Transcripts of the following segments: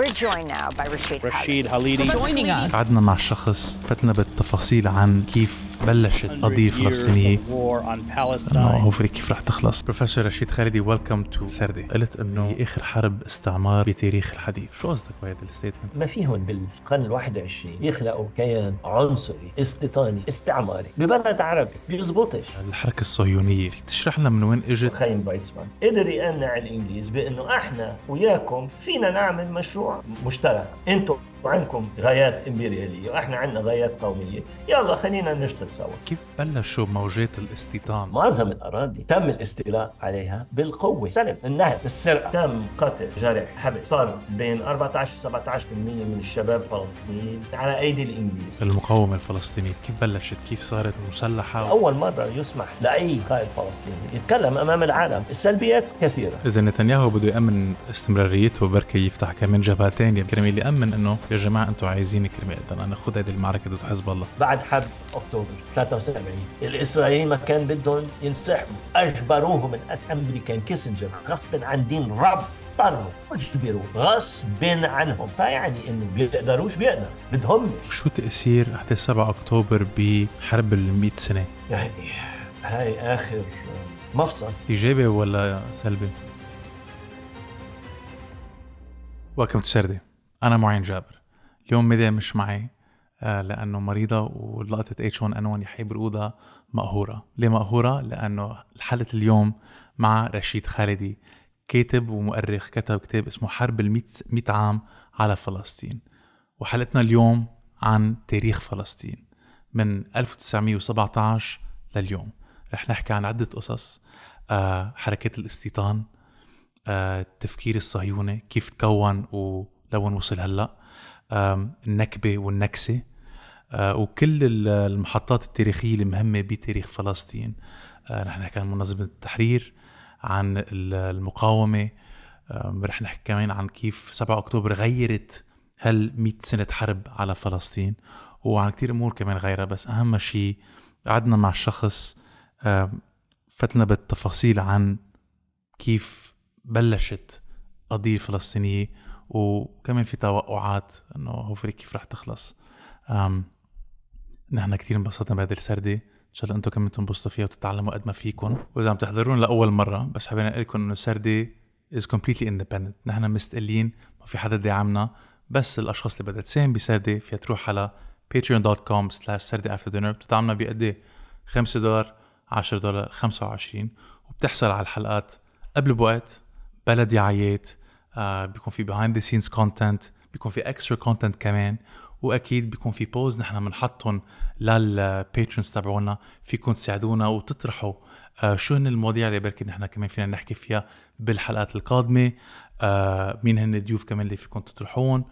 We're joined now by Rashid, Rashid Halidi. Joining us. قعدنا مع الشخص فتنا بالتفاصيل عن كيف بلشت قضية فلسطينية انه كيف رح تخلص بروفيسور رشيد خالدي ويلكم تو سردي قلت انه اخر حرب استعمار بتاريخ الحديث شو قصدك بهذا الستيتمنت؟ ما فيهم بالقرن ال21 يخلقوا كيان عنصري استيطاني استعماري ببلد عربي بيزبطش الحركة الصهيونية فيك تشرح لنا من وين اجت؟ خاين بايتسمان قدر يقنع الانجليز بانه احنا وياكم فينا نعمل مشروع مشترك انتم وعندكم غايات امبرياليه واحنا عندنا غايات قوميه يلا خلينا نشتغل سوا كيف بلشوا موجات الاستيطان معظم الاراضي تم الاستيلاء عليها بالقوه سلب النهب السرقه تم قتل جرح حبس صار بين 14 و 17% من الشباب الفلسطينيين على ايدي الانجليز المقاومه الفلسطينيه كيف بلشت كيف صارت مسلحه اول مره يسمح لاي قائد فلسطيني يتكلم امام العالم السلبيات كثيره اذا نتنياهو بده يامن استمراريته بركي يفتح كمان جبهه ثانيه كرمال يامن انه يا جماعه انتوا عايزين كلمه انا ناخد هذه المعركه ضد حزب الله بعد حرب اكتوبر 73 الاسرائيليين ما كان بدهم ينسحبوا اجبروهم الامريكان كيسنجر غصبا عن دين رب اضطروا اجبروا غصب عنهم فيعني انه بيقدروش بيقدر بدهم شو تاثير احداث 7 اكتوبر بحرب ال 100 سنه؟ يعني هاي اخر مفصل ايجابي ولا سلبي؟ وكم تسردي انا معين جابر اليوم ميديا مش معي آه، لانه مريضه ولقطه H1N1 يحيى بالاوضه مقهوره، ليه مقهوره؟ لانه حلقه اليوم مع رشيد خالدي كاتب ومؤرخ كتب كتاب اسمه حرب ال 100 عام على فلسطين وحلقتنا اليوم عن تاريخ فلسطين من 1917 لليوم رح نحكي عن عدة قصص آه، حركات الاستيطان آه، التفكير الصهيوني كيف تكون ولوين وصل هلأ النكبه والنكسه آه، وكل المحطات التاريخيه المهمه بتاريخ فلسطين رح آه، عن منظمه التحرير عن المقاومه رح نحكي كمان عن كيف 7 اكتوبر غيرت هال 100 سنه حرب على فلسطين وعن كتير امور كمان غيرها بس اهم شيء قعدنا مع الشخص فتنا بالتفاصيل عن كيف بلشت قضية فلسطينية وكمان في توقعات انه هوفري كيف رح تخلص نحن كثير انبسطنا بهذه السردة ان شاء الله انتم كمان تنبسطوا فيها وتتعلموا قد ما فيكم واذا عم تحضرونا لاول مرة بس حابين اقول لكم انه السردة از كومبليتلي اندبندنت نحن مستقلين ما في حدا داعمنا بس الاشخاص اللي بدها تساهم بسردة فيها تروح على patreon.com slash سردة افتر دينر بتدعمنا بقد 5 إيه؟ دولار 10 دولار 25 وبتحصل على الحلقات قبل بوقت بلدي دعايات آه بيكون في بيهايند ذا سينز كونتنت بيكون في اكسترا كونتنت كمان واكيد بيكون في بوز نحن بنحطهم للباترونز تبعونا فيكم تساعدونا وتطرحوا آه شو هن المواضيع اللي بركي نحن كمان فينا نحكي فيها بالحلقات القادمه آه مين هن الضيوف كمان اللي فيكم تطرحوهم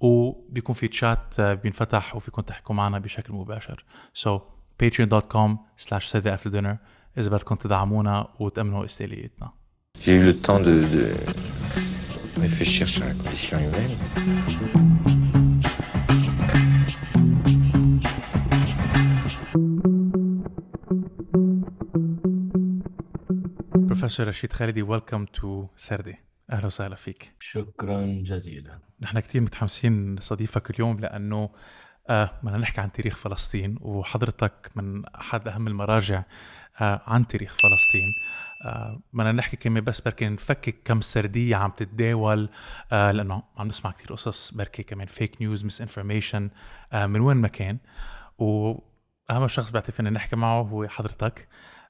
وبيكون في تشات آه، بينفتح وفيكم تحكوا معنا بشكل مباشر سو كوم patreon.com slash افتر دينر اذا بدكم تدعمونا وتامنوا استقلاليتنا J'ai eu le temps de, de, réfléchir sur la condition humaine. بروفيسور رشيد خالدي ويلكم تو سردي اهلا وسهلا فيك شكرا جزيلا نحن كثير متحمسين نستضيفك اليوم لانه آه بدنا نحكي عن تاريخ فلسطين وحضرتك من احد اهم المراجع آه عن تاريخ فلسطين بدنا آه نحكي كمان بس بركي نفكك كم سرديه عم تتداول آه لانه عم نسمع كثير قصص بركي كمان فيك نيوز مس انفورميشن من وين ما كان واهم شخص بعتقد فينا نحكي معه هو حضرتك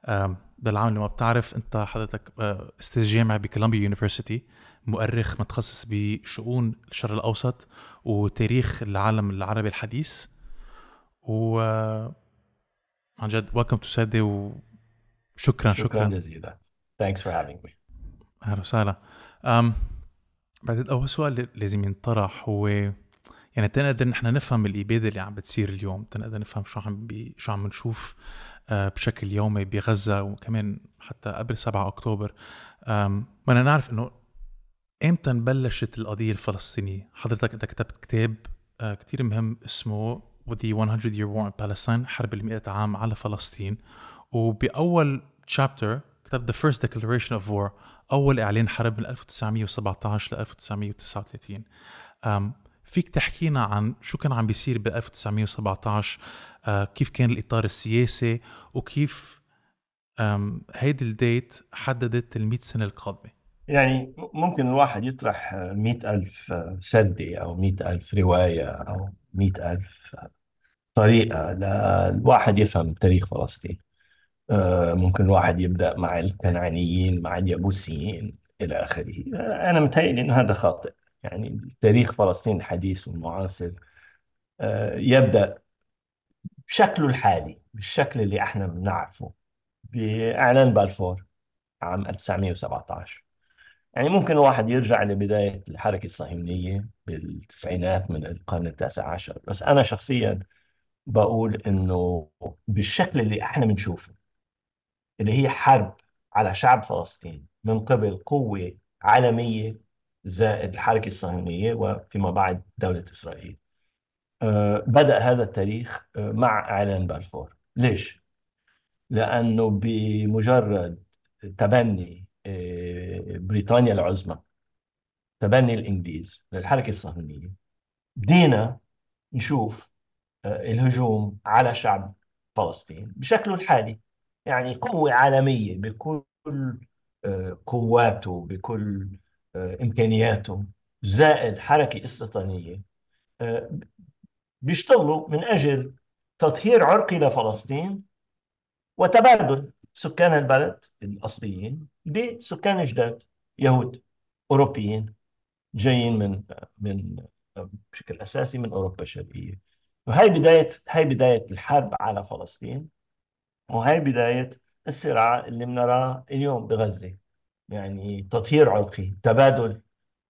بالعام للعالم اللي ما بتعرف انت حضرتك آه، استاذ جامعي بكولومبيا يونيفرسيتي مؤرخ متخصص بشؤون الشرق الاوسط وتاريخ العالم العربي الحديث و عن جد ويلكم تو سادي وشكرا شكرا شكرا جزيلا ثانكس فور هافينج مي اهلا وسهلا um, بعدين اول سؤال لازم ينطرح هو يعني تنقدر نحن نفهم الاباده اللي عم بتصير اليوم تنقدر نفهم شو عم بي... شو عم نشوف آه، بشكل يومي بغزه وكمان حتى قبل 7 اكتوبر بدنا نعرف انه امتى بلشت القضيه الفلسطينيه؟ حضرتك انت كتبت كتاب آه، كتير مهم اسمه The 100 Year War in Palestine حرب ال 100 عام على فلسطين وبأول chapter كتبت The First Declaration of War أول إعلان حرب من 1917 ل 1939 أم فيك تحكينا عن شو كان عم بيصير ب 1917 آه، كيف كان الإطار السياسي وكيف هيدي الديت حددت ال 100 سنة القادمة يعني ممكن الواحد يطرح مئة ألف سردي أو مئة ألف رواية أو مئة ألف طريقة للواحد يفهم تاريخ فلسطين آه، ممكن الواحد يبدأ مع الكنعانيين مع اليابوسيين إلى آخره آه، أنا متهيألي أن هذا خاطئ يعني تاريخ فلسطين الحديث والمعاصر آه، يبدأ بشكله الحالي بالشكل اللي احنا بنعرفه بإعلان بالفور عام 1917 يعني ممكن واحد يرجع لبداية الحركة الصهيونية بالتسعينات من القرن التاسع عشر بس أنا شخصيا بقول إنه بالشكل اللي إحنا بنشوفه اللي هي حرب على شعب فلسطين من قبل قوة عالمية زائد الحركة الصهيونية وفيما بعد دولة إسرائيل آه، بدأ هذا التاريخ آه، مع إعلان بلفور ليش؟ لأنه بمجرد تبني آه، بريطانيا العظمى تبني الانجليز للحركه الصهيونيه بدينا نشوف آه، الهجوم على شعب فلسطين بشكله الحالي يعني قوة عالمية بكل آه، قواته بكل إمكانياته زائد حركة استيطانية بيشتغلوا من أجل تطهير عرقي لفلسطين وتبادل سكان البلد الأصليين بسكان جداد يهود أوروبيين جايين من من بشكل أساسي من أوروبا الشرقية وهي بداية هي بداية الحرب على فلسطين وهي بداية الصراع اللي بنراه اليوم بغزة يعني تطهير عرقي تبادل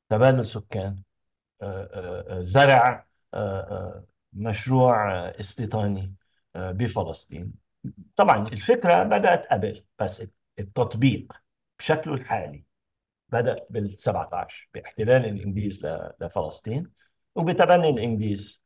تبادل سكان آه، آه، آه، زرع مشروع استيطاني بفلسطين طبعا الفكره بدات قبل بس التطبيق بشكله الحالي بدا بال 17 باحتلال الانجليز لفلسطين وبتبني الانجليز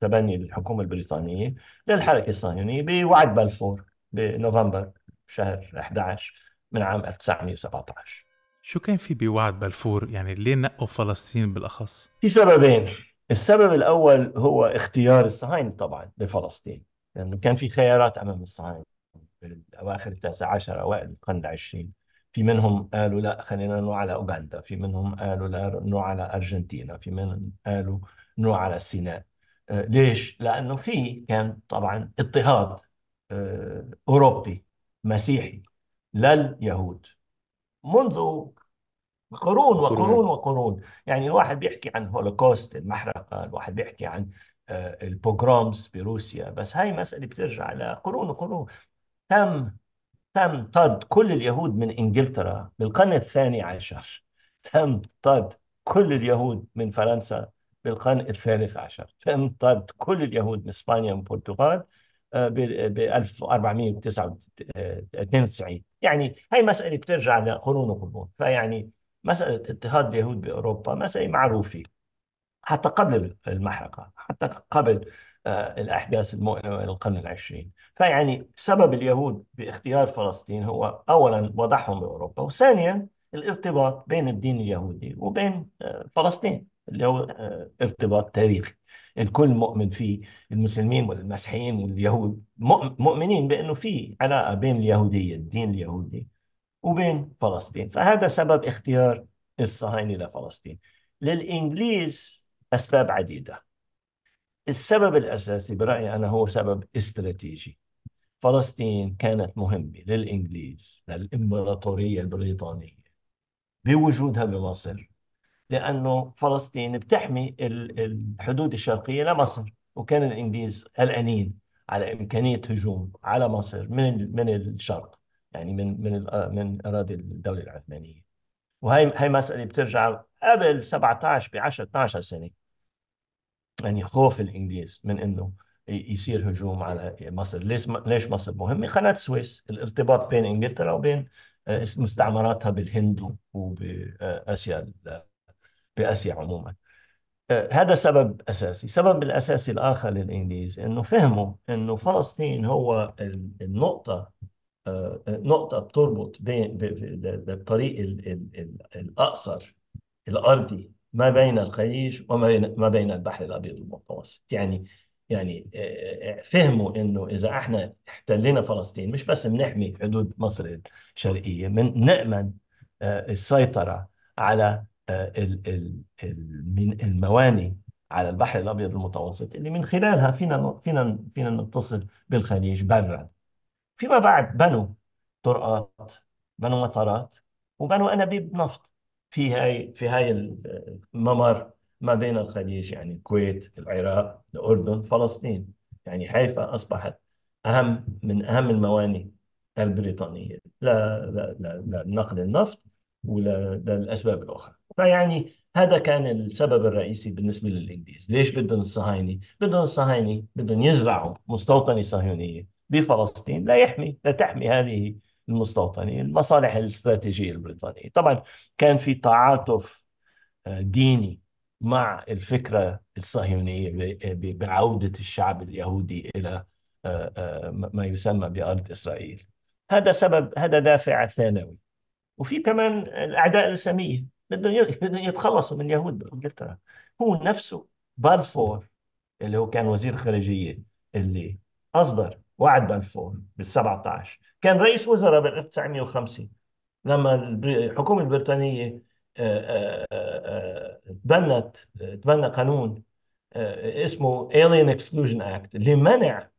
تبني الحكومه البريطانيه للحركه الصهيونيه بوعد بلفور بنوفمبر شهر 11 من عام 1917 شو كان في بوعد بلفور يعني ليه نقوا فلسطين بالاخص؟ في سببين السبب الاول هو اختيار الصهاينه طبعا لفلسطين لأنه يعني كان في خيارات أمام الصهاينة في أواخر التاسع عشر أوائل القرن العشرين في منهم قالوا لا خلينا نروح على أوغندا في منهم قالوا لا نروح على أرجنتينا في منهم قالوا نروح على سيناء آه، ليش؟ لأنه في كان طبعا اضطهاد آه، أوروبي مسيحي لليهود منذ قرون وقرون وقرون يعني الواحد بيحكي عن هولوكوست المحرقة الواحد بيحكي عن آه، البوغرومز بروسيا بس هاي مسألة بترجع لقرون وقرون تم تم طرد كل اليهود من إنجلترا بالقرن الثاني عشر تم طرد كل اليهود من فرنسا بالقرن الثالث عشر تم طرد كل اليهود من إسبانيا ومن البرتغال آه، ب 1492 يعني هاي مسألة بترجع لقرون وقرون فيعني مسألة اضطهاد اليهود بأوروبا مسألة معروفة حتى قبل المحرقة حتى قبل آه، الأحداث المؤلمة للقرن العشرين فيعني سبب اليهود باختيار فلسطين هو أولا وضعهم بأوروبا وثانيا الارتباط بين الدين اليهودي وبين آه، فلسطين اللي هو آه، ارتباط تاريخي الكل مؤمن فيه المسلمين والمسيحيين واليهود مؤمنين بأنه في علاقة بين اليهودية الدين اليهودي وبين فلسطين فهذا سبب اختيار الصهاينة لفلسطين للإنجليز أسباب عديدة السبب الأساسي برأيي أنا هو سبب استراتيجي فلسطين كانت مهمة للإنجليز للإمبراطورية البريطانية بوجودها بمصر لأنه فلسطين بتحمي الحدود الشرقية لمصر وكان الإنجليز قلقانين على إمكانية هجوم على مصر من من الشرق يعني من من من أراضي الدولة العثمانية وهي هي مسألة بترجع قبل 17 ب 10 12 سنة يعني خوف الانجليز من انه يصير هجوم على مصر ليش ليش مصر مهمه قناه السويس الارتباط بين انجلترا وبين آه، مستعمراتها بالهند وباسيا آه، باسيا عموما آه، هذا سبب اساسي السبب الاساسي الاخر للانجليز انه فهموا انه فلسطين هو النقطه نقطه بتربط بين الطريق الاقصر الارضي ما بين الخليج وما بين ما بين البحر الابيض المتوسط يعني يعني آه، آه، فهموا انه اذا احنا احتلينا فلسطين مش بس بنحمي حدود مصر الشرقيه من نامن آه، السيطره على المواني على البحر الابيض المتوسط اللي من خلالها فينا فينا فينا نتصل بالخليج برا فيما بعد بنوا طرقات بنوا مطارات وبنوا انابيب نفط في هاي في هاي الممر ما بين الخليج يعني الكويت العراق الأردن فلسطين يعني حيفا أصبحت أهم من أهم الموانئ البريطانية لا لا لا لنقل النفط ولا للأسباب الأخرى فيعني هذا كان السبب الرئيسي بالنسبة للإنجليز ليش بدهم الصهاينة؟ بدهم الصهاينة بدهم يزرعوا مستوطنة صهيونية بفلسطين لا يحمي لا تحمي هذه المستوطنين المصالح الاستراتيجية البريطانية طبعا كان في تعاطف آه، ديني مع الفكرة الصهيونية آه، بعودة الشعب اليهودي إلى آه، ما يسمى بأرض إسرائيل هذا سبب هذا دافع ثانوي وفي كمان الأعداء الإسلامية بدهم يتخلصوا من اليهود بإنجلترا هو نفسه بالفور اللي هو كان وزير خارجية اللي أصدر وعد بلفور بال 17 كان رئيس وزراء بال 1950 لما الحكومه البريطانيه آه، آه، آه، تبنت تبنى قانون اسمه Alien Exclusion Act لمنع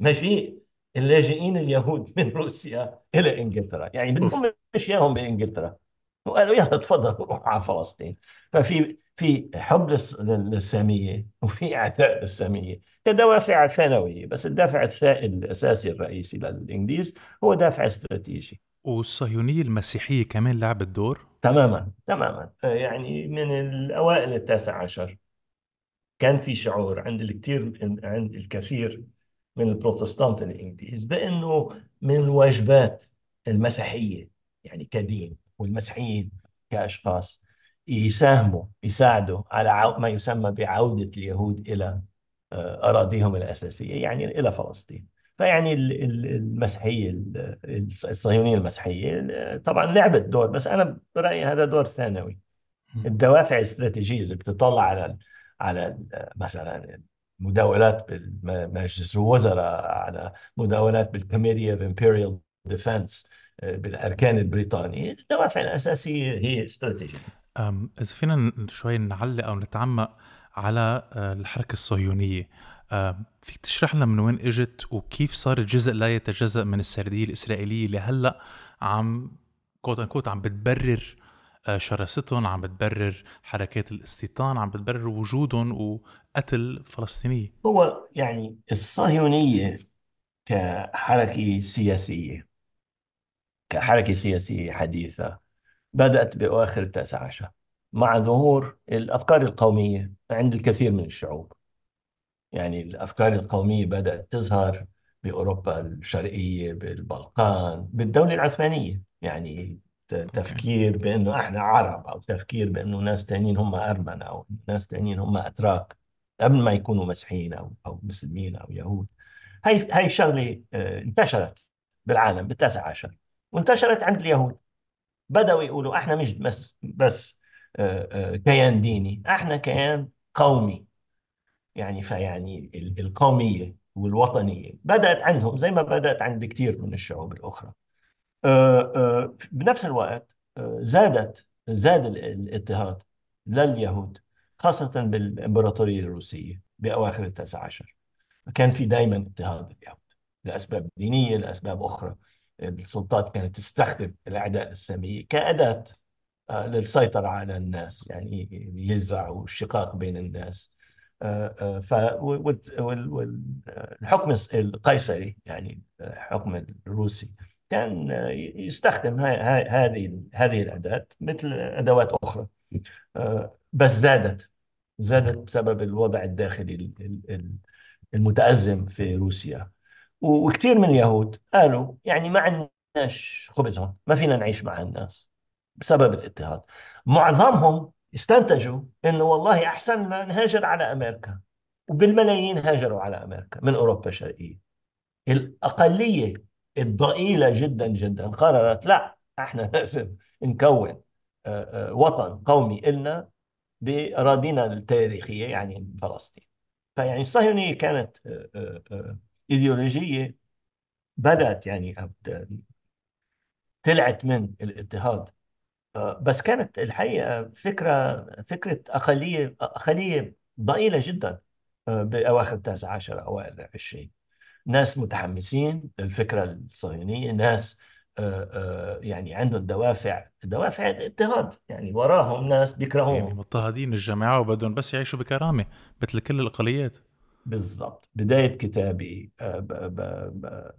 مجيء اللاجئين اليهود من روسيا الى انجلترا يعني بدهم مش اياهم بانجلترا وقالوا يلا تفضل روح على فلسطين ففي في حب للساميه وفي اعداء للساميه كدوافع ثانويه بس الدافع الاساسي الرئيسي للانجليز هو دافع استراتيجي والصهيونيه المسيحيه كمان لعبت دور تماما تماما يعني من الاوائل التاسع عشر كان في شعور عند الكثير عند الكثير من البروتستانت الانجليز بانه من واجبات المسيحيه يعني كدين والمسيحيين كأشخاص يساهموا يساعدوا على ما يسمى بعودة اليهود إلى آه، أراضيهم الأساسية يعني إلى فلسطين فيعني المسيحية الصهيونية المسيحية طبعا لعبت دور بس أنا برأيي هذا دور ثانوي الدوافع الاستراتيجية إذا بتطلع على على مثلا مداولات بمجلس الوزراء على مداولات بالكوميديا اوف امبيريال ديفنس بالاركان البريطاني الدوافع الاساسيه هي استراتيجيه اذا فينا شوي نعلق او نتعمق على آه، الحركه الصهيونيه فيك تشرح لنا من وين اجت وكيف صار جزء لا يتجزا من السرديه الاسرائيليه اللي هلا عم كوت ان كوت عم بتبرر آه، شراستهم عم بتبرر حركات الاستيطان عم بتبرر وجودهم وقتل فلسطينيه هو يعني الصهيونيه كحركه سياسيه كحركة سياسية حديثة بدأت بأواخر التاسع عشر مع ظهور الأفكار القومية عند الكثير من الشعوب يعني الأفكار القومية بدأت تظهر بأوروبا الشرقية بالبلقان بالدولة العثمانية يعني تفكير بأنه إحنا عرب أو تفكير بأنه ناس تانيين هم أرمن أو ناس تانيين هم أتراك قبل ما يكونوا مسيحيين أو أو مسلمين أو يهود هي هي الشغلة آه، انتشرت بالعالم بالتاسع عشر وانتشرت عند اليهود بدأوا يقولوا احنا مش بس بس آه، آه، كيان ديني احنا كيان قومي يعني فيعني القومية والوطنية بدأت عندهم زي ما بدأت عند كثير من الشعوب الأخرى آه، بنفس الوقت زادت زاد الاضطهاد لليهود خاصة بالإمبراطورية الروسية بأواخر التاسع عشر كان في دائما اضطهاد اليهود لأسباب دينية لأسباب أخرى السلطات كانت تستخدم الاعداء الساميه كأداة آه، للسيطرة على الناس يعني يزرعوا الشقاق بين الناس آه، آه، ف والحكم القيصري يعني الحكم الروسي كان يستخدم هذه هذه الأداة مثل أدوات أخرى بس زادت زادت بسبب الوضع الداخلي المتأزم في روسيا وكثير من اليهود قالوا يعني ما عندناش خبز هون ما فينا نعيش مع هالناس بسبب الاضطهاد معظمهم استنتجوا انه والله احسن ما نهاجر على امريكا وبالملايين هاجروا على امريكا من اوروبا الشرقيه الاقليه الضئيله جدا جدا قررت لا احنا لازم نكون آه، آه، وطن قومي إلنا بأراضينا التاريخية يعني فلسطين فيعني الصهيونية كانت آه، إيديولوجية بدأت يعني طلعت من الاضطهاد آه، بس كانت الحقيقة فكرة فكرة أقلية أقلية ضئيلة جدا آه، بأواخر التاسع عشر أوائل العشرين ناس متحمسين للفكرة الصهيونية ناس آه، يعني عندهم دوافع دوافع الاضطهاد يعني وراهم ناس بيكرهوهم يعني مضطهدين الجماعة وبدهم بس يعيشوا بكرامة مثل كل الأقليات بالضبط بداية كتابي آه،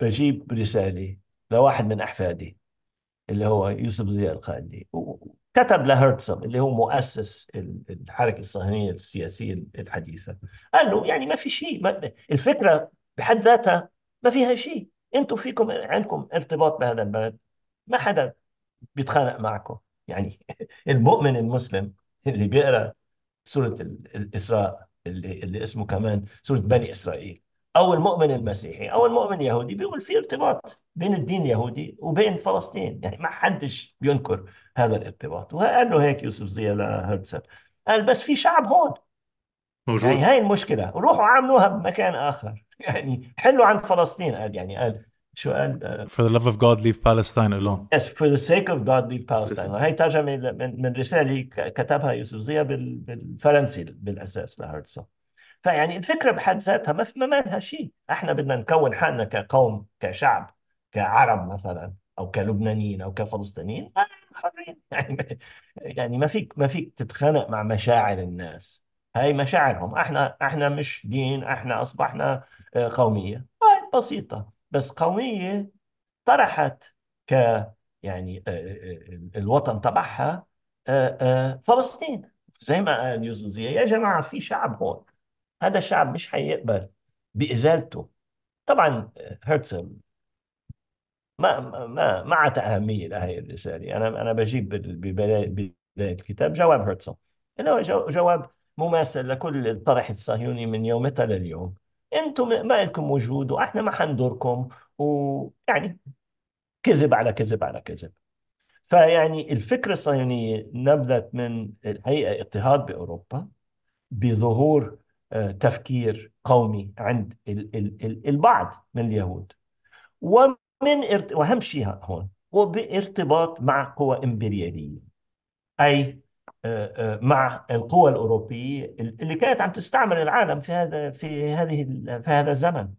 بجيب رسالة لواحد من أحفادي اللي هو يوسف زياد القائدي وكتب لهرتزل اللي هو مؤسس الحركة الصهيونية السياسية الحديثة قال له يعني ما في شيء الفكرة بحد ذاتها ما فيها شيء انتم فيكم عندكم ارتباط بهذا البلد ما حدا بيتخانق معكم يعني المؤمن المسلم اللي بيقرا سورة الإسراء اللي, اللي اسمه كمان سوره بني اسرائيل او المؤمن المسيحي او المؤمن اليهودي بيقول في ارتباط بين الدين اليهودي وبين فلسطين يعني ما حدش بينكر هذا الارتباط وقال له هيك يوسف زي لهرتزل قال بس في شعب هون موجود يعني هاي المشكله روحوا عاملوها بمكان اخر يعني حلوا عن فلسطين قال يعني قال سؤال آه، For the love of God leave Palestine alone. Yes, for the sake of God leave Palestine. هاي ترجمة من رسالة كتبها يوسف زيا بالفرنسي بالأساس لهرتزل. فيعني الفكرة بحد ذاتها ما ما لها شيء، احنا بدنا نكون حالنا كقوم كشعب كعرب مثلا او كلبنانيين او كفلسطينيين آه، حرين يعني, يعني ما فيك ما فيك تتخانق مع مشاعر الناس هاي مشاعرهم احنا احنا مش دين احنا اصبحنا آه، قوميه طيب، بسيطه بس قومية طرحت ك يعني آه، آه، آه، الوطن تبعها فلسطين زي ما قال يوزوزية يا جماعة في شعب هون هذا الشعب مش حيقبل بإزالته طبعا هرتزل ما ما ما عطى أهمية لهي الرسالة أنا أنا بجيب ببداية الكتاب جواب هرتزل إنه جواب مماثل لكل الطرح الصهيوني من يومتها لليوم انتم ما لكم وجود واحنا ما حندوركم ويعني كذب على كذب على كذب فيعني الفكرة الصهيونية نبذت من الهيئة اضطهاد بأوروبا بظهور آه، تفكير قومي عند البعض من اليهود ومن وأهم شيء هون وبارتباط مع قوى إمبريالية أي مع القوى الأوروبية اللي كانت عم تستعمر العالم في هذا في هذه في هذا الزمن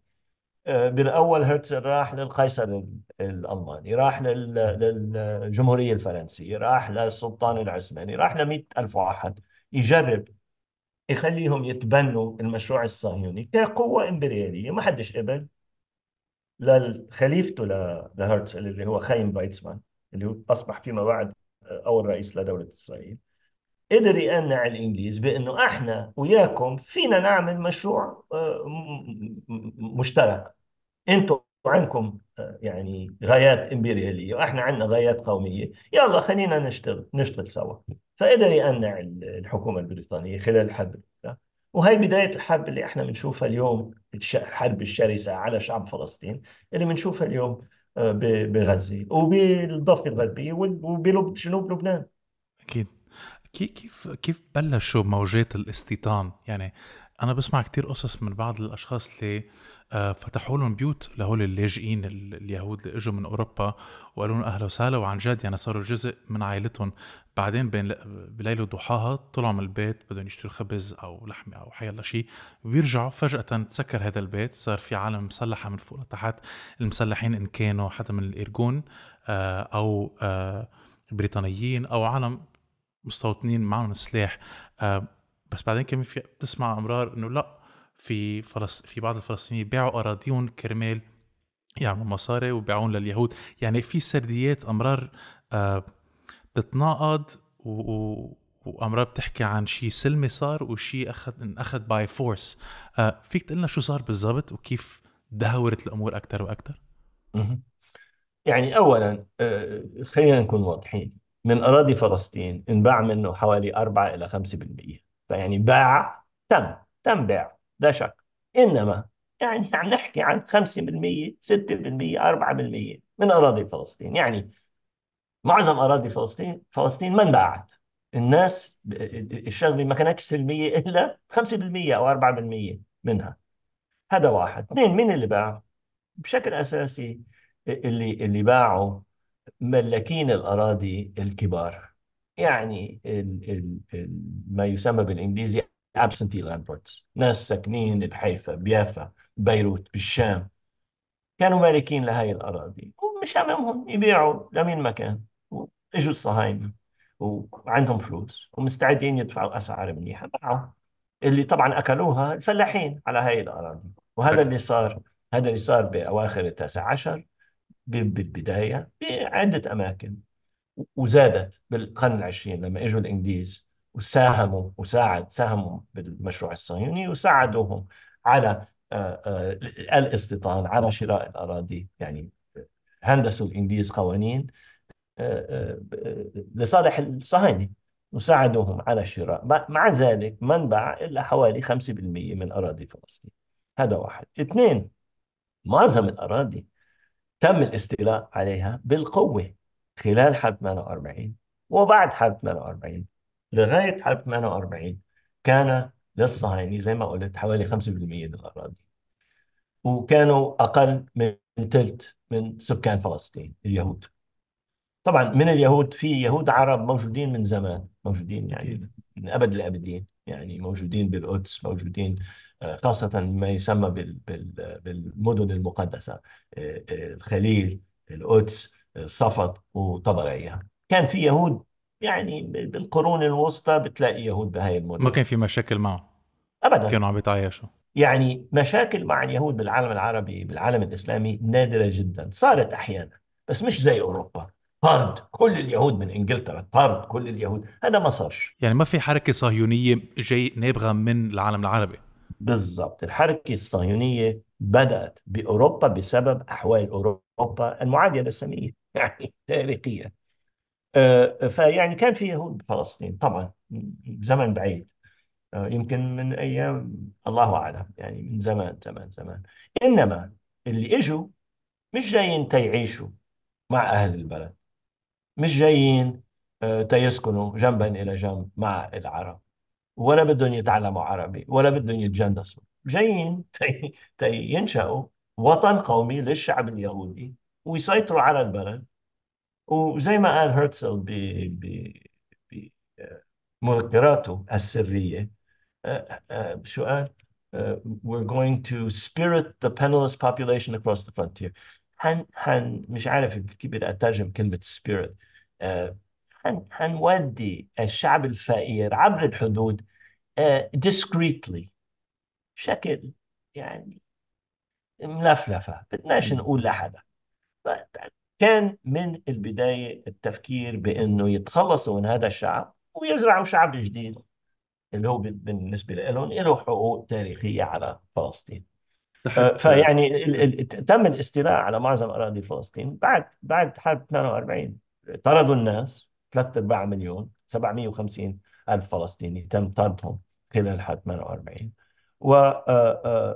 آه، بالأول هرتزل راح للقيصر الألماني راح للجمهورية الفرنسية راح للسلطان العثماني راح ل ألف واحد يجرب يخليهم يتبنوا المشروع الصهيوني كقوة إمبريالية ما حدش قبل لخليفته لهرتزل اللي هو خايم فيتسمان اللي أصبح فيما بعد آه، أول رئيس لدولة إسرائيل قدر يقنع الانجليز بانه احنا وياكم فينا نعمل مشروع آه، مشترك انتم عندكم آه، يعني غايات امبرياليه واحنا عندنا غايات قوميه يلا خلينا نشتغل نشتغل سوا فقدر يقنع الحكومه البريطانيه خلال الحرب آه، وهي بدايه الحرب اللي احنا بنشوفها اليوم الحرب الشرسه على شعب فلسطين اللي بنشوفها اليوم بغزه وبالضفه الغربيه وبجنوب لبنان اكيد كيف كيف بلشوا موجات الاستيطان يعني انا بسمع كتير قصص من بعض الاشخاص اللي آه، فتحوا لهم بيوت لهول اللاجئين اليهود اللي اجوا من اوروبا وقالوا لهم اهلا وسهلا وعن جد يعني صاروا جزء من عائلتهم بعدين بين بليله وضحاها طلعوا من البيت بدهم يشتروا خبز او لحمه او حي الله شيء ويرجعوا فجاه تسكر هذا البيت صار في عالم مسلحه من فوق لتحت المسلحين ان كانوا حدا من الارجون آه، او آه، بريطانيين او عالم مستوطنين معهم سلاح آه، بس بعدين كمان في بتسمع امرار انه لا في فلس في بعض الفلسطينيين باعوا اراضيهم كرمال يعملوا يعني مصاري وبيعون لليهود يعني في سرديات امرار آه، بتتناقض و... وامرار بتحكي عن شيء سلمي صار وشيء اخذ انأخذ باي آه، فورس فيك تقول لنا شو صار بالضبط وكيف دهورت الامور اكثر واكثر؟ يعني اولا خلينا نكون واضحين من أراضي فلسطين انباع منه حوالي 4 إلى 5% فيعني باع تم تم بيع لا شك إنما يعني عم نحكي عن 5% 6% 4% من أراضي فلسطين يعني معظم أراضي فلسطين فلسطين ما انباعت الناس الشغله ما كانتش سلميه الا 5% او 4% منها هذا واحد اثنين مين اللي باع بشكل اساسي اللي اللي باعوا ملاكين الأراضي الكبار يعني ال ال ال ما يسمى بالإنجليزي absentee landlords ناس ساكنين بحيفا بيافا بيروت بالشام كانوا مالكين لهي الأراضي ومش عمامهم يبيعوا لمين ما كان اجوا الصهاينة وعندهم فلوس ومستعدين يدفعوا أسعار منيحة باعوا اللي طبعا أكلوها الفلاحين على هاي الأراضي وهذا اللي صار هذا اللي صار بأواخر التاسع عشر بالبداية بعدة أماكن وزادت بالقرن العشرين لما اجوا الانجليز وساهموا وساعد ساهموا بالمشروع الصهيوني وساعدوهم على آه، آه، الاستيطان على شراء الاراضي يعني هندسوا الانجليز قوانين آه، لصالح الصهاينه وساعدوهم على شراء مع ذلك ما انباع الا حوالي 5% من اراضي فلسطين هذا واحد اثنين معظم الاراضي تم الاستيلاء عليها بالقوة خلال حرب 48 وبعد حرب 48 لغاية حرب 48 كان للصهاينة زي ما قلت حوالي 5% من الأراضي وكانوا أقل من ثلث من سكان فلسطين اليهود طبعا من اليهود في يهود عرب موجودين من زمان موجودين يعني من أبد الأبدين يعني موجودين بالقدس موجودين آه، خاصة ما يسمى بالمدن المقدسة آه، آه، الخليل القدس صفد وطبرية كان في يهود يعني بالقرون الوسطى بتلاقي يهود بهاي المدن ما كان في مشاكل معه أبدا كانوا عم يتعايشوا يعني مشاكل مع اليهود بالعالم العربي بالعالم الإسلامي نادرة جدا صارت أحيانا بس مش زي أوروبا طرد كل اليهود من انجلترا طرد كل اليهود هذا ما صارش يعني ما في حركه صهيونيه جاي نابغه من العالم العربي بالضبط الحركه الصهيونيه بدات باوروبا بسبب احوال اوروبا المعاديه للساميه يعني تاريخيا آه، فيعني كان في يهود بفلسطين طبعا زمن بعيد آه، يمكن من ايام الله اعلم يعني من زمان زمان زمان انما اللي اجوا مش جايين تيعيشوا مع اهل البلد مش جايين آه، تيسكنوا جنبا إلى جنب مع العرب ولا بدهم يتعلموا عربي ولا بدهم يتجندسوا جايين تي, ينشأوا وطن قومي للشعب اليهودي ويسيطروا على البلد وزي ما قال هرتزل بمذكراته السرية آه، آه، شو قال? we're going to spirit the penniless population across the frontier حن حن مش عارف كيف بدي اترجم كلمه سبيريت آه، هن حنودي الشعب الفقير عبر الحدود ديسكريتلي آه، بشكل يعني ملفلفه بدناش نقول لحدا كان من البدايه التفكير بانه يتخلصوا من هذا الشعب ويزرعوا شعب جديد اللي هو بالنسبه لهم له حقوق تاريخيه على فلسطين آه، فيعني تم الاستيلاء على معظم اراضي فلسطين بعد بعد حرب 42 طردوا الناس ثلاث ارباع مليون 750 الف فلسطيني تم طردهم خلال حرب 48 و آه،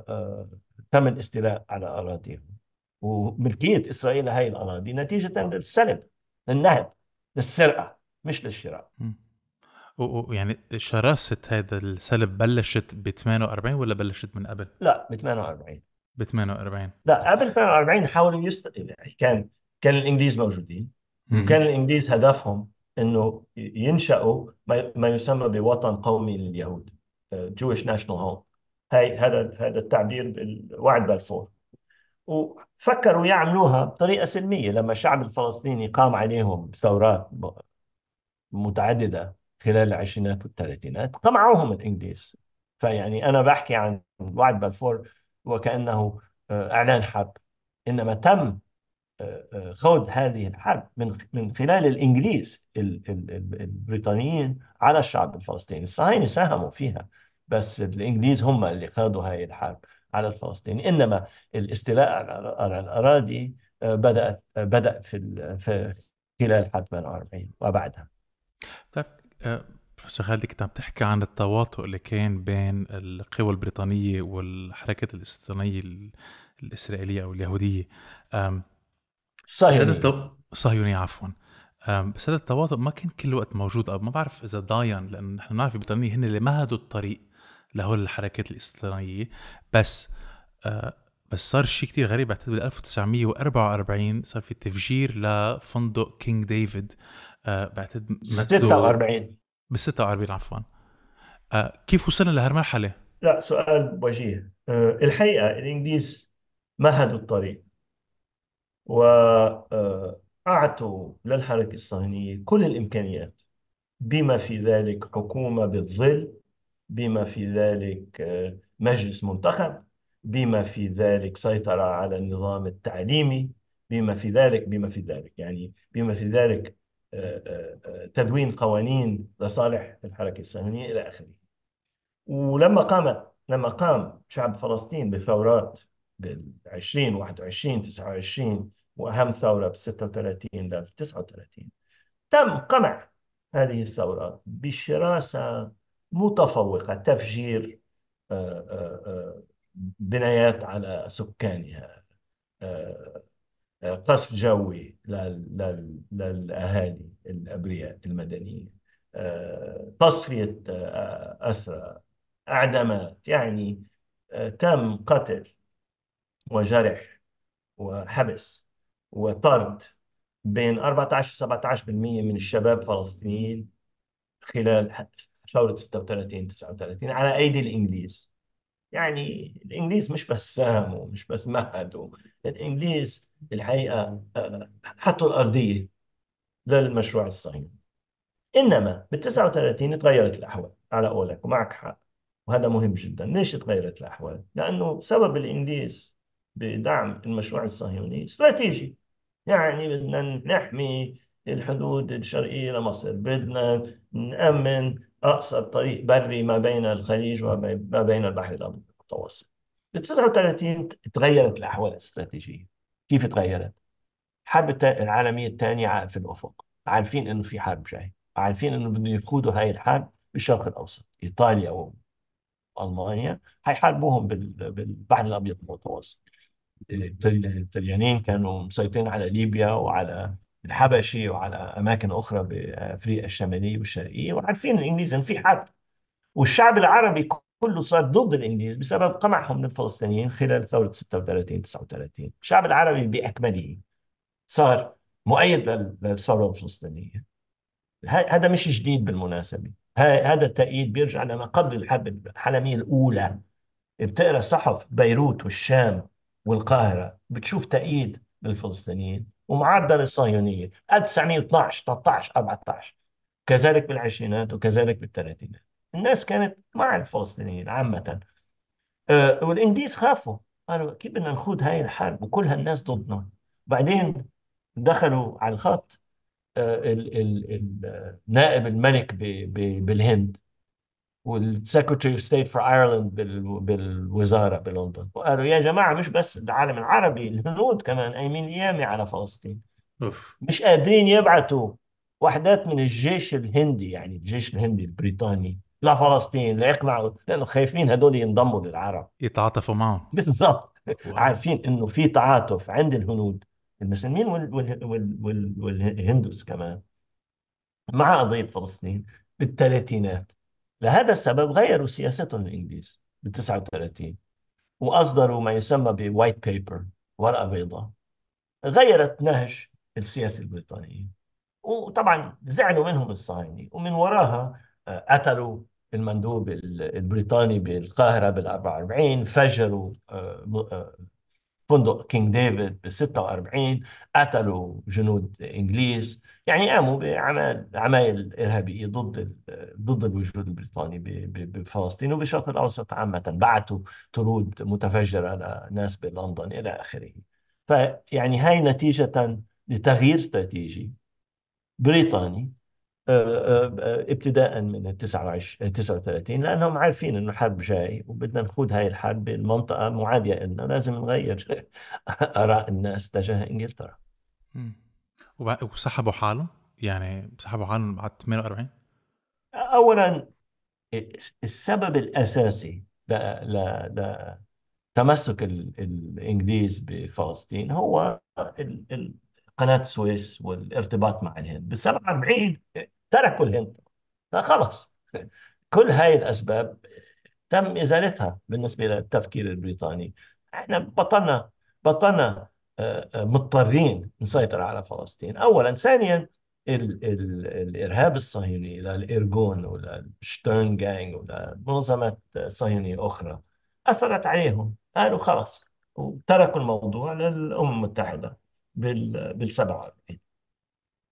آه، تم الاستيلاء على اراضيهم وملكيه اسرائيل هاي الاراضي نتيجه للسلب للنهب للسرقه مش للشراء ويعني شراسة هذا السلب بلشت ب 48 ولا بلشت من قبل؟ لا ب 48 ب 48 لا قبل 48 حاولوا يست... يعني كان كان الانجليز موجودين وكان الانجليز هدفهم انه ينشأوا ما, ما يسمى بوطن قومي لليهود جويش ناشونال هوم هاي هذا هذا التعبير بالوعد بالفور وفكروا يعملوها بطريقه سلميه لما الشعب الفلسطيني قام عليهم ثورات متعدده خلال العشرينات والثلاثينات قمعوهم الانجليز فيعني انا بحكي عن وعد بلفور وكانه آه، اعلان حرب انما تم آه، آه، خوض هذه الحرب من من خلال الانجليز البريطانيين على الشعب الفلسطيني، الصهاينه ساهموا فيها بس الانجليز هم اللي خاضوا هذه الحرب على الفلسطيني، انما الاستيلاء على الاراضي بدات بدا في خلال حرب 48 وبعدها. طيب أه، بروفيسور خالد كنت عم تحكي عن التواطؤ اللي كان بين القوى البريطانية والحركات الاستيطانية الإسرائيلية أو اليهودية الصهيونية التو... الصهيونية عفوا بس هذا التواطؤ ما كان كل وقت موجود أو ما بعرف إذا ضاين لأن نحن بنعرف البريطانية هن اللي مهدوا الطريق لهول الحركات الاستيطانية بس أه، بس صار شيء كتير غريب بعتقد بال 1944 صار في تفجير لفندق كينج ديفيد آه بعتقد ماكدو 46 بال 46 عفوا آه، كيف وصلنا لهالمرحله؟ لا سؤال وجيه آه، الحقيقه الانجليز مهدوا الطريق واعطوا آه، للحركه الصهيونيه كل الامكانيات بما في ذلك حكومه بالظل بما في ذلك مجلس منتخب بما في ذلك سيطره على النظام التعليمي بما في ذلك بما في ذلك يعني بما في ذلك تدوين قوانين لصالح الحركه الصهيونيه الى اخره. ولما قام لما قام شعب فلسطين بثورات بال 20 21 29 واهم ثوره بال 36 لل 39 تم قمع هذه الثورات بشراسه متفوقه تفجير آه، آه، آه، بنايات على سكانها قصف جوي للأهالي الأبرياء المدنيين آه، تصفية آه، أسرى أعدامات يعني آه، تم قتل وجرح وحبس وطرد بين 14 و 17% من الشباب الفلسطينيين خلال ثورة 36 39 على أيدي الإنجليز يعني الإنجليز مش بس ساهموا مش بس مهدوا الإنجليز الحقيقه آه، حطوا الارضيه للمشروع الصهيوني انما بال 39 تغيرت الاحوال على قولك ومعك حق وهذا مهم جدا ليش تغيرت الاحوال لانه سبب الانجليز بدعم المشروع الصهيوني استراتيجي يعني بدنا نحمي الحدود الشرقية لمصر بدنا نأمن أقصر طريق بري ما بين الخليج وما بين البحر الأبيض المتوسط بال 39 تغيرت الأحوال الاستراتيجية كيف تغيرت؟ الحرب العالمية الثانية في الأفق عارفين إنه في حرب جاية عارفين إنه بدهم يخوضوا هاي الحرب بالشرق الأوسط إيطاليا أو ألمانيا حيحاربوهم بالبحر الأبيض المتوسط الطليانيين كانوا مسيطرين على ليبيا وعلى الحبشي وعلى أماكن أخرى بأفريقيا الشمالية والشرقية وعارفين الإنجليز إن في حرب والشعب العربي كله صار ضد الانجليز بسبب قمعهم للفلسطينيين خلال ثوره 36 39 الشعب العربي باكمله صار مؤيد للثوره الفلسطينيه هذا مش جديد بالمناسبه هذا التأييد بيرجع لما قبل الحرب العالميه الاولى بتقرا صحف بيروت والشام والقاهره بتشوف تأييد للفلسطينيين ومعارضه للصهيونيه 1912 13 14 كذلك بالعشرينات وكذلك بالثلاثينات الناس كانت مع الفلسطينيين عامة آه، والإنجليز خافوا قالوا كيف بدنا نخوض هاي الحرب وكل هالناس ضدنا بعدين دخلوا على الخط آه، النائب نائب الملك بالهند والسكرتري اوف ستيت فور ايرلند بالوزاره بلندن وقالوا يا جماعه مش بس العالم العربي الهنود كمان قايمين ايامي على فلسطين أوف. مش قادرين يبعثوا وحدات من الجيش الهندي يعني الجيش الهندي البريطاني لفلسطين ليقنعوا لانه خايفين هدول ينضموا للعرب يتعاطفوا معهم بالضبط عارفين انه في تعاطف عند الهنود المسلمين وال... وال... وال... والهندوس كمان مع قضيه فلسطين بالثلاثينات لهذا السبب غيروا سياستهم الانجليز بال 39 واصدروا ما يسمى بوايت بيبر ورقه بيضاء غيرت نهج السياسه البريطانيه وطبعا زعلوا منهم الصهاينه ومن وراها قتلوا المندوب البريطاني بالقاهرة بال 44 فجروا آه، آه، فندق كينج ديفيد بال 46 قتلوا جنود إنجليز يعني قاموا بأعمال عمايل إرهابية ضد ضد الوجود البريطاني بفلسطين وبالشرق الأوسط عامة بعثوا طرود متفجرة لناس بلندن إلى آخره فيعني هاي نتيجة لتغيير استراتيجي بريطاني آه، آه، ابتداء من 29 39 لانهم عارفين انه حرب جاي وبدنا نخوض هاي الحرب بالمنطقه معاديه لنا لازم نغير اراء الناس تجاه انجلترا وسحبوا حالهم يعني سحبوا حالهم بعد 48 اولا السبب الاساسي ل ل تمسك الانجليز بفلسطين هو قناه السويس والارتباط مع الهند بال 47 تركوا الهند فخلص كل هاي الأسباب تم إزالتها بالنسبة للتفكير البريطاني احنا بطلنا بطلنا آه، آه، مضطرين نسيطر على فلسطين اولا ثانيا الـ الـ الارهاب الصهيوني للارجون ولا الشترن جانج ولا منظمات صهيونيه اخرى اثرت عليهم قالوا خلص وتركوا الموضوع للامم المتحده بال 47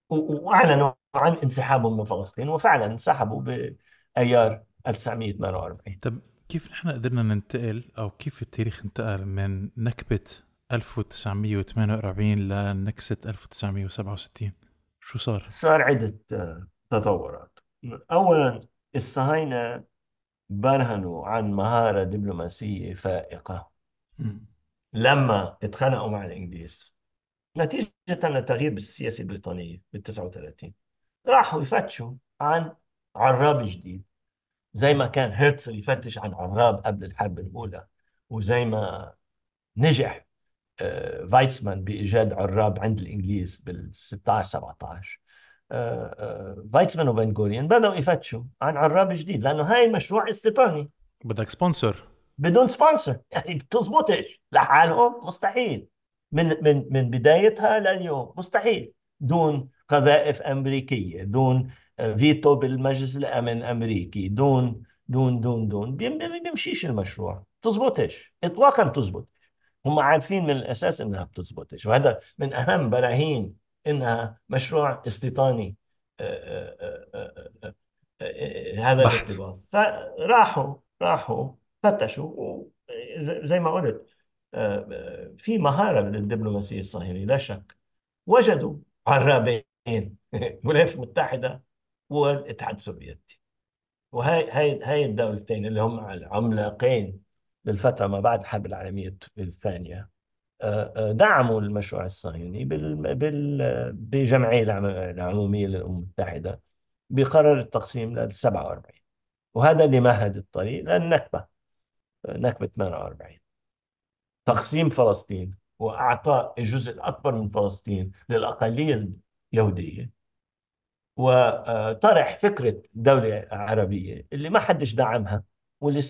واعلنوا عن انسحابهم من فلسطين وفعلا انسحبوا بايار 1948 طب كيف نحن قدرنا ننتقل او كيف التاريخ انتقل من نكبه 1948 لنكسه 1967 شو صار؟ صار عده آه، تطورات اولا الصهاينه برهنوا عن مهاره دبلوماسيه فائقه لما اتخانقوا مع الانجليز نتيجه لتغيير بالسياسه البريطانيه بال 39 راحوا يفتشوا عن عراب جديد زي ما كان هرتزل يفتش عن عراب قبل الحرب الأولى وزي ما نجح آه، فايتسمان بإيجاد عراب عند الإنجليز بال 16 17 فايتسمان وبن جوريون بدأوا يفتشوا عن عراب جديد لأنه هاي مشروع استيطاني بدك سبونسر بدون سبونسر يعني بتزبطش لحالهم مستحيل من من من بدايتها لليوم مستحيل دون قذائف امريكيه دون آه، فيتو بالمجلس الامن الامريكي دون دون دون دون بيمشيش المشروع تزبطش اطلاقا تزبط هم عارفين من الاساس انها بتزبطش وهذا من اهم براهين انها مشروع استيطاني آه، آه، هذا الارتباط فراحوا راحوا فتشوا زي ما قلت في مهاره للدبلوماسيه الصهيونيه لا شك وجدوا عرابين الولايات المتحده والاتحاد السوفيتي وهي هاي هاي الدولتين اللي هم العملاقين للفتره ما بعد الحرب العالميه الثانيه آه، آه، دعموا المشروع الصهيوني بال... بجمعيه العموميه للامم المتحده بقرار التقسيم لل 47 وهذا اللي مهد الطريق للنكبه نكبه 48 تقسيم فلسطين واعطاء الجزء الاكبر من فلسطين للاقليه يهوديه وطرح فكره دوله عربيه اللي ما حدش دعمها واللي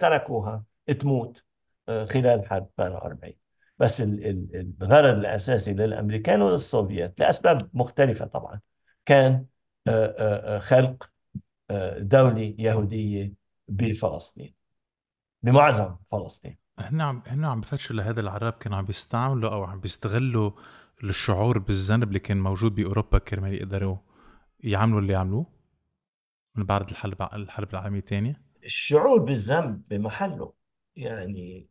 تركوها تموت آه، خلال حرب 48 بس الغرض الاساسي للامريكان والسوفيات لاسباب مختلفه طبعا كان آه، آه، خلق دوله يهوديه بفلسطين بمعظم فلسطين هن عم هن عم بفتشوا لهذا العرب كانوا عم بيستعملوا او عم بيستغلوا للشعور بالذنب اللي كان موجود باوروبا كرمال يقدروا يعملوا اللي عملوه من بعد الحرب الحرب العالميه الثانيه الشعور بالذنب بمحله يعني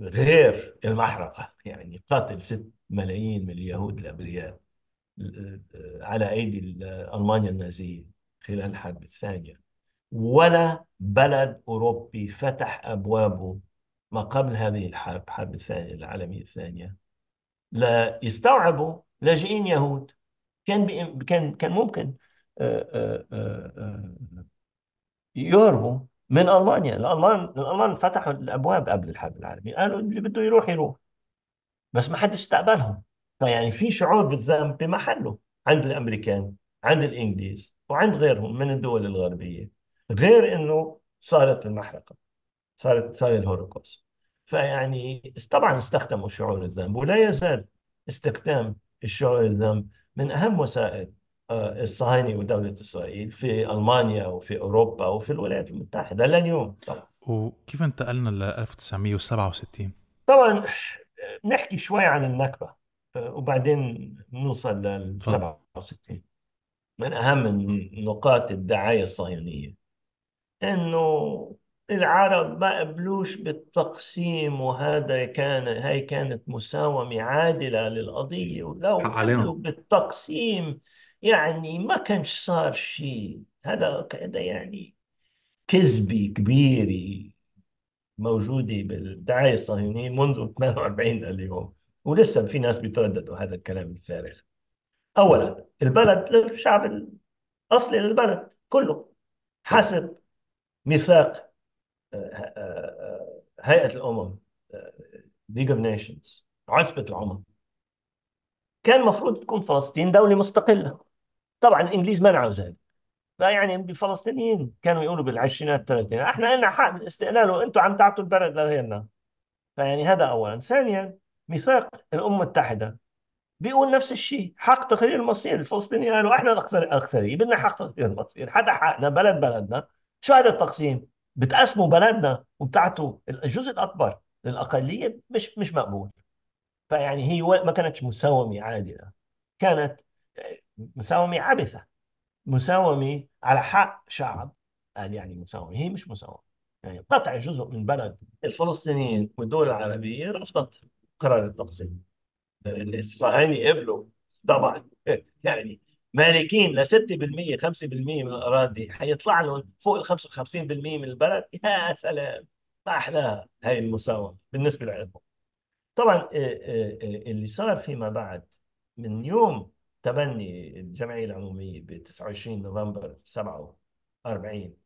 غير المحرقه يعني قتل 6 ملايين من اليهود الابرياء على ايدي المانيا النازيه خلال الحرب الثانيه ولا بلد اوروبي فتح ابوابه ما قبل هذه الحرب الحرب الثانيه العالميه الثانيه ليستوعبوا لاجئين يهود كان كان كان ممكن آه، آه، آه، يهربوا من المانيا الالمان الالمان فتحوا الابواب قبل الحرب العالميه قالوا اللي بده يروح يروح بس ما حدش استقبلهم فيعني في شعور بالذنب بمحله عند الامريكان عند الانجليز وعند غيرهم من الدول الغربيه غير انه صارت المحرقه صارت صار الهولوكوست فيعني طبعا استخدموا شعور الذنب ولا يزال استخدام الشعور الذنب من اهم وسائل آه، الصهاينه ودوله اسرائيل في المانيا وفي اوروبا وفي الولايات المتحده لليوم طبعا وكيف انتقلنا ل 1967 طبعا نحكي شوي عن النكبه آه، وبعدين نوصل لل 67 من اهم نقاط الدعايه الصهيونيه انه العرب ما قبلوش بالتقسيم وهذا كان هاي كانت مساومة عادلة للقضية ولو عليهم. قبلوا بالتقسيم يعني ما كانش صار شيء هذا هذا يعني كذبة كبيرة موجودة بالدعاية الصهيونية منذ 48 لليوم ولسه في ناس بيترددوا هذا الكلام الفارغ أولا البلد للشعب الأصلي للبلد كله حسب ميثاق هيئه الامم ليج اوف Nations عصبه الامم كان المفروض تكون فلسطين دوله مستقله طبعا الانجليز منعوا ذلك فيعني الفلسطينيين كانوا يقولوا بالعشرينات الثلاثينات احنا لنا حق الاستقلال وانتم عم تعطوا البلد لغيرنا فيعني هذا اولا ثانيا ميثاق الامم المتحده بيقول نفس الشيء حق تقرير المصير الفلسطينيين قالوا احنا الاكثريه بدنا حق تقرير المصير هذا حقنا بلد بلدنا شو هذا التقسيم بتقسموا بلدنا وبتعطوا الجزء الاكبر للاقليه مش مش مقبول فيعني هي ما كانتش مساومه عادله كانت آه، مساومه عبثه مساومه على حق شعب قال يعني مساومه هي مش مساومه يعني قطع جزء من بلد الفلسطينيين والدول العربيه رفضت قرار التقسيم الصهاينه قبلوا طبعا يعني مالكين ل 6% 5% من الاراضي حيطلع لهم فوق ال 55% من البلد يا سلام ما احلاها هاي المساومه بالنسبه لهم طبعا آه، آه، آه، اللي صار فيما بعد من يوم تبني الجمعيه العموميه ب 29 نوفمبر 47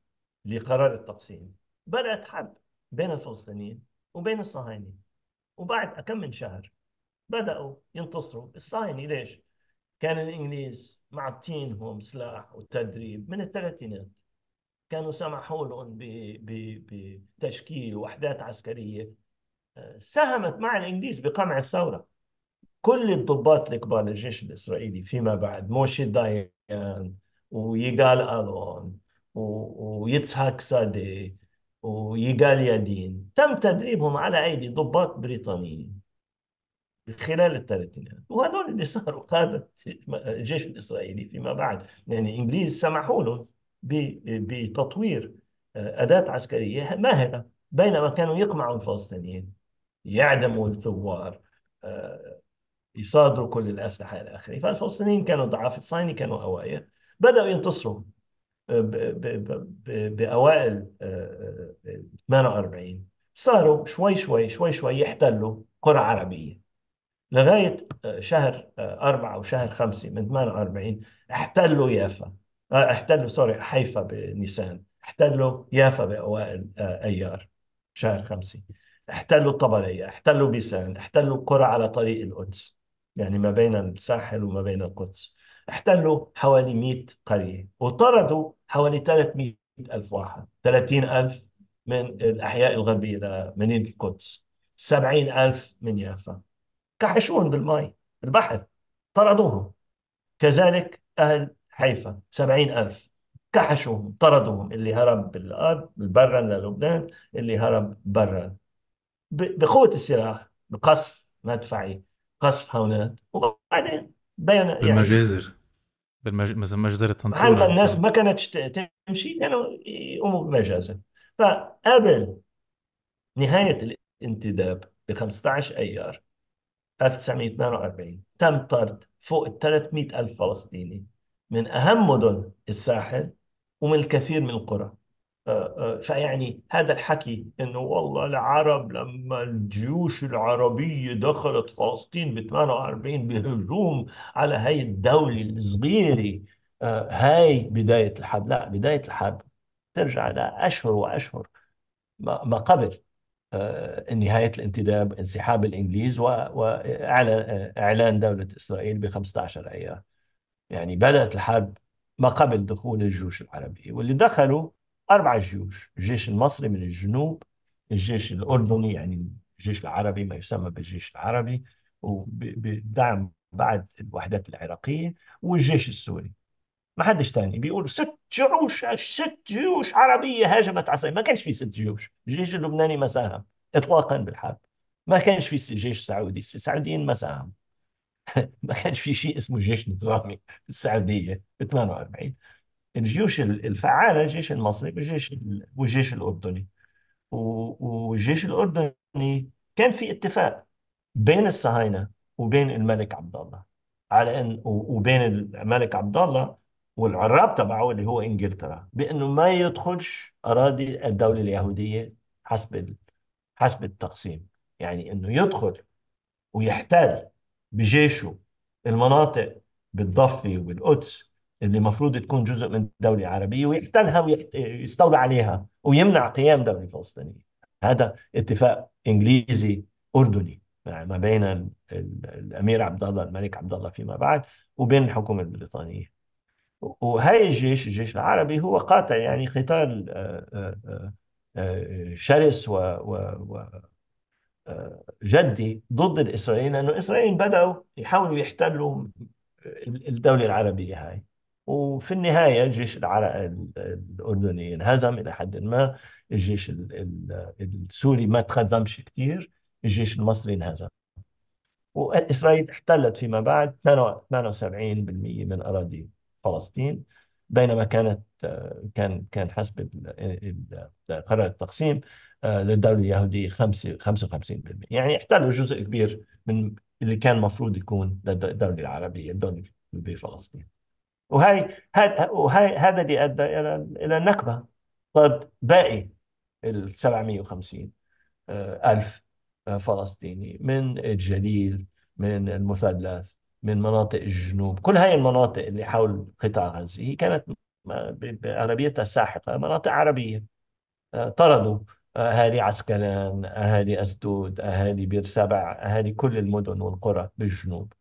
لقرار التقسيم بدات حرب بين الفلسطينيين وبين الصهاينه وبعد كم من شهر بداوا ينتصروا الصهاينه ليش؟ كان الإنجليز معطينهم سلاح وتدريب من الثلاثينات كانوا سمحوا لهم بتشكيل وحدات عسكرية ساهمت مع الإنجليز بقمع الثورة كل الضباط الكبار للجيش الإسرائيلي فيما بعد موشي دايان ويغال ألون ويتسهاك سادي ويغال يدين تم تدريبهم على أيدي ضباط بريطانيين خلال الثلاثينات وهذول اللي صاروا قادة الجيش الإسرائيلي فيما بعد يعني الإنجليز سمحوا لهم بتطوير آه، أداة عسكرية ماهرة بينما كانوا يقمعوا الفلسطينيين يعدموا الثوار آه، يصادروا كل الأسلحة إلى آخره فالفلسطينيين كانوا ضعاف الصهاينة كانوا أوائل بدأوا ينتصروا آه، بأوائل 48 صاروا شوي شوي شوي شوي يحتلوا قرى عربية لغايه آه، شهر آه، أربعة أو شهر خمسة من 48 احتلوا يافا آه، احتلوا سوري حيفا بنيسان احتلوا يافا بأوائل أيار شهر خمسة احتلوا الطبرية احتلوا بيسان احتلوا قرى على طريق القدس يعني ما بين الساحل وما بين القدس احتلوا حوالي 100 قرية وطردوا حوالي 300 ألف واحد 30 ألف من الأحياء الغربية لمدينة القدس 70 ألف من يافا كحشوهم بالماء البحر طردوهم كذلك أهل حيفا سبعين ألف كحشوهم طردوهم اللي هرب بالأرض برا للبنان اللي هرب برا بقوة السلاح بقصف مدفعي قصف هونات وبعدين بين يعني بالمجازر مثلا مجزرة طنطورة الناس ما كانت تمشي كانوا يعني يقوموا بمجازر فقبل نهاية الانتداب ب 15 أيار 1948 تم طرد فوق ال 300 ألف فلسطيني من أهم مدن الساحل ومن الكثير من القرى آه، آه، فيعني هذا الحكي انه والله العرب لما الجيوش العربيه دخلت فلسطين ب 48 بهجوم على هاي الدوله الصغيره آه، هاي بدايه الحرب لا بدايه الحرب ترجع لاشهر واشهر ما قبل آه، نهاية الانتداب انسحاب الإنجليز وإعلان آه، دولة إسرائيل ب 15 أيار يعني بدأت الحرب ما قبل دخول الجيوش العربية واللي دخلوا أربع جيوش الجيش المصري من الجنوب الجيش الأردني يعني الجيش العربي ما يسمى بالجيش العربي وبدعم بعد الوحدات العراقية والجيش السوري ما حدش تاني بيقولوا ست جيوش ست جيوش عربية هاجمت عسير ما كانش في ست جيوش الجيش اللبناني ما ساهم إطلاقا بالحرب ما كانش في جيش سعودي السعوديين ما ساهموا ما كانش في شيء اسمه جيش نظامي في السعودية ب 48 الجيوش الفعالة الجيش المصري والجيش والجيش الأردني والجيش الأردني كان في اتفاق بين الصهاينة وبين الملك عبد الله على أن وبين الملك عبد الله والعراب تبعه اللي هو انجلترا بانه ما يدخلش اراضي الدوله اليهوديه حسب حسب التقسيم يعني انه يدخل ويحتل بجيشه المناطق بالضفه والقدس اللي المفروض تكون جزء من دولة عربية ويحتلها ويستولى عليها ويمنع قيام دولة فلسطينية هذا اتفاق انجليزي اردني ما بين الامير عبد الله الملك عبد الله فيما بعد وبين الحكومه البريطانيه وهي الجيش الجيش العربي هو قاطع يعني قتال آه، آه، آه، شرس و, جدي ضد الاسرائيليين لأنه إسرائيل بدأوا يحاولوا يحتلوا الدولة العربية هاي وفي النهاية الجيش الأردني انهزم إلى حد ما الجيش السوري ما تقدمش كثير الجيش المصري انهزم وإسرائيل احتلت فيما بعد 78% من أراضيه فلسطين بينما كانت كان كان حسب قرار التقسيم آه، للدولة اليهودية 55% يعني احتلوا جزء كبير من اللي كان المفروض يكون للدولة العربية الدولة بفلسطين وهي وهي هذا اللي ادى الى الى النكبه ضد باقي ال 750 آه، الف آه، فلسطيني من الجليل من المثلث من مناطق الجنوب كل هاي المناطق اللي حول قطاع غزة هي كانت أغلبيتها ساحقة مناطق عربية آه، طردوا آه، أهالي عسكلان أهالي أسدود أهالي بير سبع أهالي كل المدن والقرى بالجنوب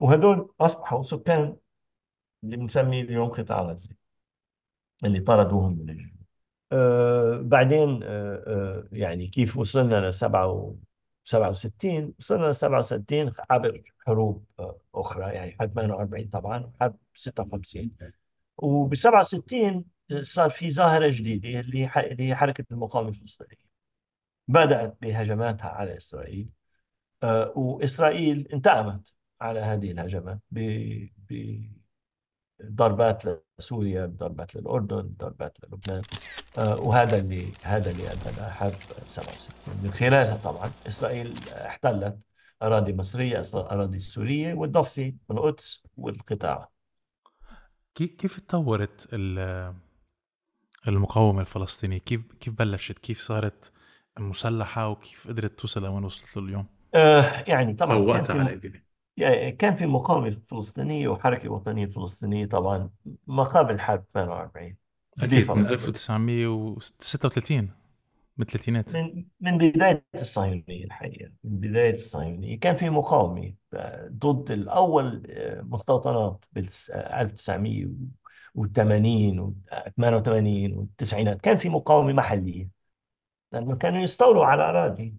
وهدول أصبحوا سكان اللي بنسميه اليوم قطاع غزة اللي طردوهم من الجنوب آه بعدين آه, آه، يعني كيف وصلنا ل 67 وصلنا ل 67 عبر حروب آه، اخرى يعني حرب 48 طبعا وحرب 56 وب 67 آه، صار في ظاهره جديده اللي هي حركه المقاومه الفلسطينيه بدات بهجماتها على اسرائيل آه، واسرائيل انتقمت على هذه الهجمات بضربات لسوريا بضربات للاردن بضربات للبنان آه، وهذا اللي هذا اللي ادى لحرب 67 من خلالها طبعا اسرائيل احتلت اراضي مصريه اراضي سوريه والضفه والقدس والقطاع كيف تطورت المقاومه الفلسطينيه كيف كيف بلشت كيف صارت مسلحه وكيف قدرت توصل لوين وصلت اليوم آه يعني طبعا او يعني كان في مقاومه فلسطينيه وحركه وطنيه فلسطينيه طبعا ما قبل حرب 48 اكيد من 1936 من الثلاثينات من من بدايه الصهيونيه الحقيقه من بدايه الصهيونيه كان في مقاومه آه، ضد الاول آه، مستوطنات بال 1980 آه، و 88 والتسعينات كان في مقاومه محليه لانه كانوا يستولوا على اراضي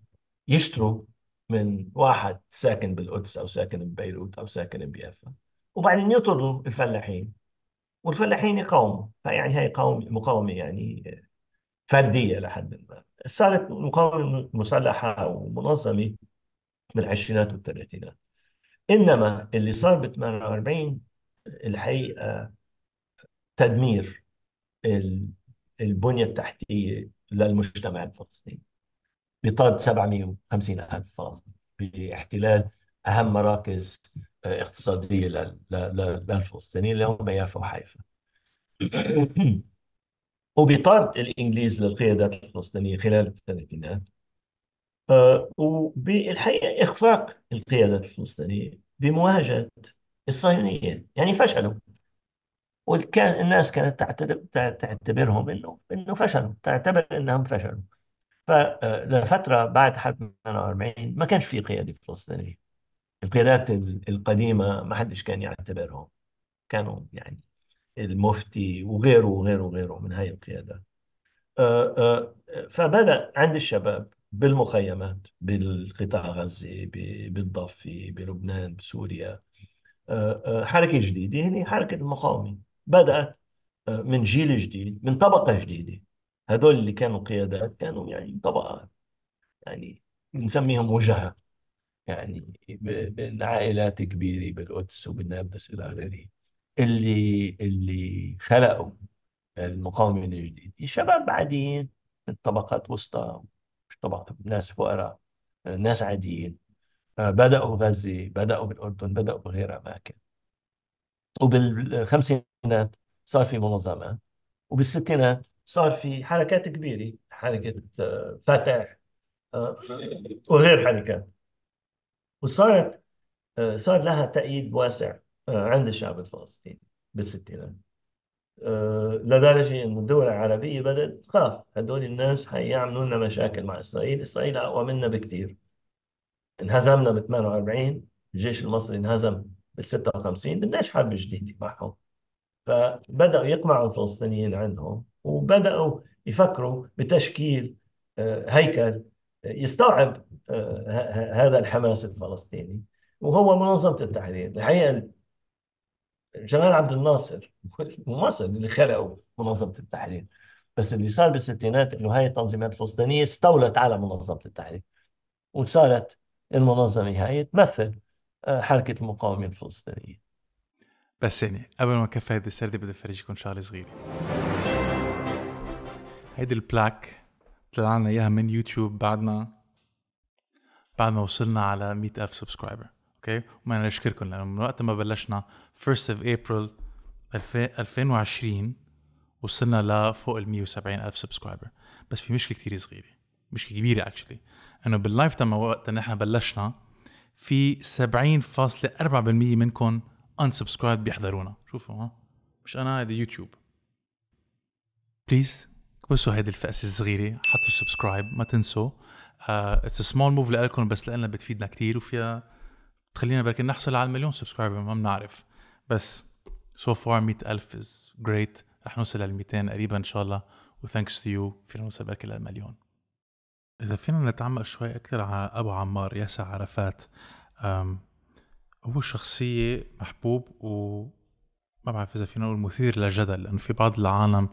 يشتروا من واحد ساكن بالقدس او ساكن ببيروت او ساكن بيافا وبعدين يطردوا الفلاحين والفلاحين يقاوموا فيعني هاي قاوم مقاومه يعني فرديه لحد ما صارت مقاومه مسلحه ومنظمه بالعشرينات والثلاثينات انما اللي صار ب 48 الحقيقه تدمير البنيه التحتيه للمجتمع الفلسطيني بطرد 750 الف فلسطيني باحتلال اهم مراكز اقتصادية للفلسطينيين اللي هم يافا وحيفا وبطرد الإنجليز للقيادات الفلسطينية خلال الثلاثينات آه، وبالحقيقة إخفاق القيادات الفلسطينية بمواجهة الصهيونية يعني فشلوا وكان الناس كانت تعتبر تعتبرهم انه انه فشلوا تعتبر انهم فشلوا فلفتره آه، بعد حرب 48 ما كانش في قياده فلسطينيه القيادات القديمة ما حدش كان يعتبرهم كانوا يعني المفتي وغيره وغيره وغيره من هاي القيادات أه، أه، فبدأ عند الشباب بالمخيمات بالقطاع غزة بالضفة بلبنان بسوريا أه، حركة جديدة هي حركة المقاومة بدأت من جيل جديد من طبقة جديدة هذول اللي كانوا قيادات كانوا يعني طبقة يعني نسميهم وجهاء يعني من عائلات كبيرة بالقدس وبالنابلس إلى آخره اللي اللي خلقوا المقاومة الجديد شباب عاديين من طبقات وسطى مش طبقة ناس فقراء ناس عاديين آه، بدأوا بغزة بدأوا بالأردن بدأوا بغير أماكن وبالخمسينات صار في منظمات وبالستينات صار في حركات كبيرة حركة آه، فتح آه، وغير حركات وصارت آه، صار لها تأييد واسع آه، عند الشعب الفلسطيني بالستينات لدرجة آه، أن الدول العربية بدأت تخاف هدول الناس حيعملوا لنا مشاكل مع إسرائيل إسرائيل أقوى منا بكثير انهزمنا ب 48 الجيش المصري انهزم بال 56 بدناش حرب جديدة معهم فبدأوا يقمعوا الفلسطينيين عندهم وبدأوا يفكروا بتشكيل هيكل يستوعب آه، هذا الحماس الفلسطيني وهو منظمه التحرير الحقيقه جمال عبد الناصر ومصر اللي خلقوا منظمه التحرير بس اللي صار بالستينات انه هاي التنظيمات الفلسطينيه استولت على منظمه التحرير وصارت المنظمه هاي تمثل آه، حركه المقاومه الفلسطينيه بس يعني قبل ما كفى هذه السردة بدي افرجيكم شغله صغيره هيدي البلاك طلعنا اياها من يوتيوب بعدنا بعد ما وصلنا على 100 الف سبسكرايبر اوكي وما نشكركم لانه من وقت ما بلشنا 1st of April 2020 وصلنا لفوق ال 170 الف سبسكرايبر بس في مشكله كثير صغيره مشكله كبيره اكشلي انه باللايف تايم وقت نحن بلشنا في 70.4% منكم سبسكرايب بيحضرونا شوفوا ها مش انا هذا يوتيوب بليز اكبسوا هيدي الفأس الصغيره حطوا سبسكرايب ما تنسوا اتس سمول موف لكم بس لنا بتفيدنا كثير وفيها تخلينا بركي نحصل على المليون سبسكرايبر ما بنعرف بس سو فار 100000 از جريت رح نوصل لل 200 قريبا ان شاء الله وثانكس تو يو فينا نوصل بركي للمليون اذا فينا نتعمق شوي اكثر على ابو عمار ياسر عرفات هو شخصيه محبوب و ما بعرف اذا فينا نقول مثير للجدل لانه في بعض العالم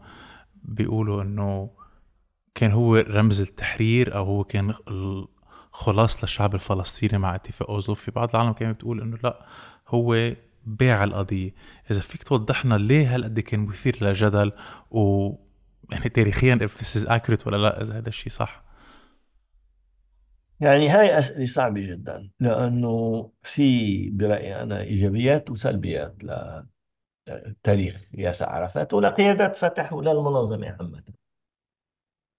بيقولوا انه كان هو رمز التحرير او هو كان خلاص للشعب الفلسطيني مع اتفاق اوزلو في بعض العالم كانت بتقول انه لا هو باع القضية إذا فيك توضحنا ليه هالقد كان مثير للجدل و يعني تاريخيا if this is accurate ولا لا إذا هذا الشيء صح يعني هاي أسئلة صعبة جدا لأنه في برأيي أنا إيجابيات وسلبيات تاريخ ياسر عرفات ولقيادات فتح وللمنظمة عامة